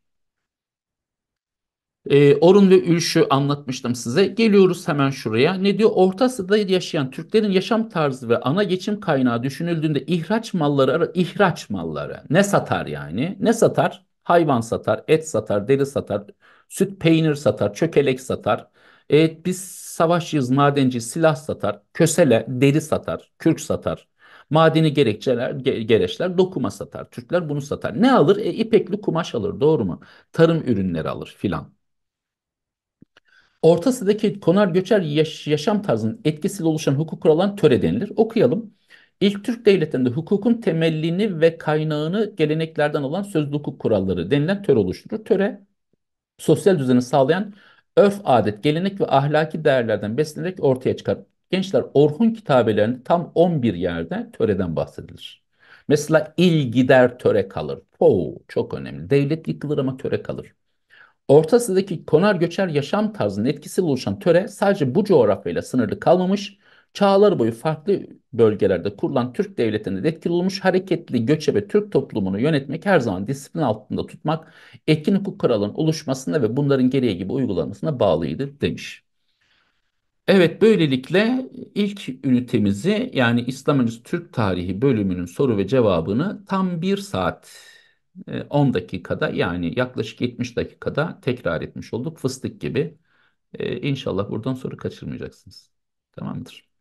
Speaker 1: E, ee, Orun ve Ülş'ü anlatmıştım size. Geliyoruz hemen şuraya. Ne diyor? Orta Asya'da yaşayan Türklerin yaşam tarzı ve ana geçim kaynağı düşünüldüğünde ihraç malları, ihraç malları ne satar yani? Ne satar? Hayvan satar, et satar, deri satar, süt, peynir satar, çökelek satar. Evet biz savaşçıyız, madenci, silah satar, kösele, deri satar, kürk satar. Madeni gerekçeler, gereçler dokuma satar. Türkler bunu satar. Ne alır? E, ipekli kumaş alır doğru mu? Tarım ürünleri alır filan. Orta konar göçer yaş- yaşam tarzının etkisiyle oluşan hukuk kurallarına töre denilir. Okuyalım. İlk Türk devletinde hukukun temellini ve kaynağını geleneklerden olan sözlü hukuk kuralları denilen töre oluşturur. Töre sosyal düzeni sağlayan örf, adet, gelenek ve ahlaki değerlerden beslenerek ortaya çıkar. Gençler Orhun kitabelerinde tam 11 yerde töreden bahsedilir. Mesela il gider töre kalır. Oo, çok önemli. Devlet yıkılır ama töre kalır. Ortasındaki konar göçer yaşam tarzının etkisiyle oluşan töre sadece bu coğrafyayla sınırlı kalmamış, çağlar boyu farklı bölgelerde kurulan Türk devletinde de etkili olmuş hareketli göçebe Türk toplumunu yönetmek her zaman disiplin altında tutmak etkin hukuk kuralının oluşmasına ve bunların gereği gibi uygulanmasına bağlıydı demiş. Evet böylelikle ilk ünitemizi yani İslam öncesi Türk tarihi bölümünün soru ve cevabını tam bir saat 10 ee, dakikada yani yaklaşık 70 dakikada tekrar etmiş olduk fıstık gibi. Ee, inşallah buradan sonra kaçırmayacaksınız. Tamamdır.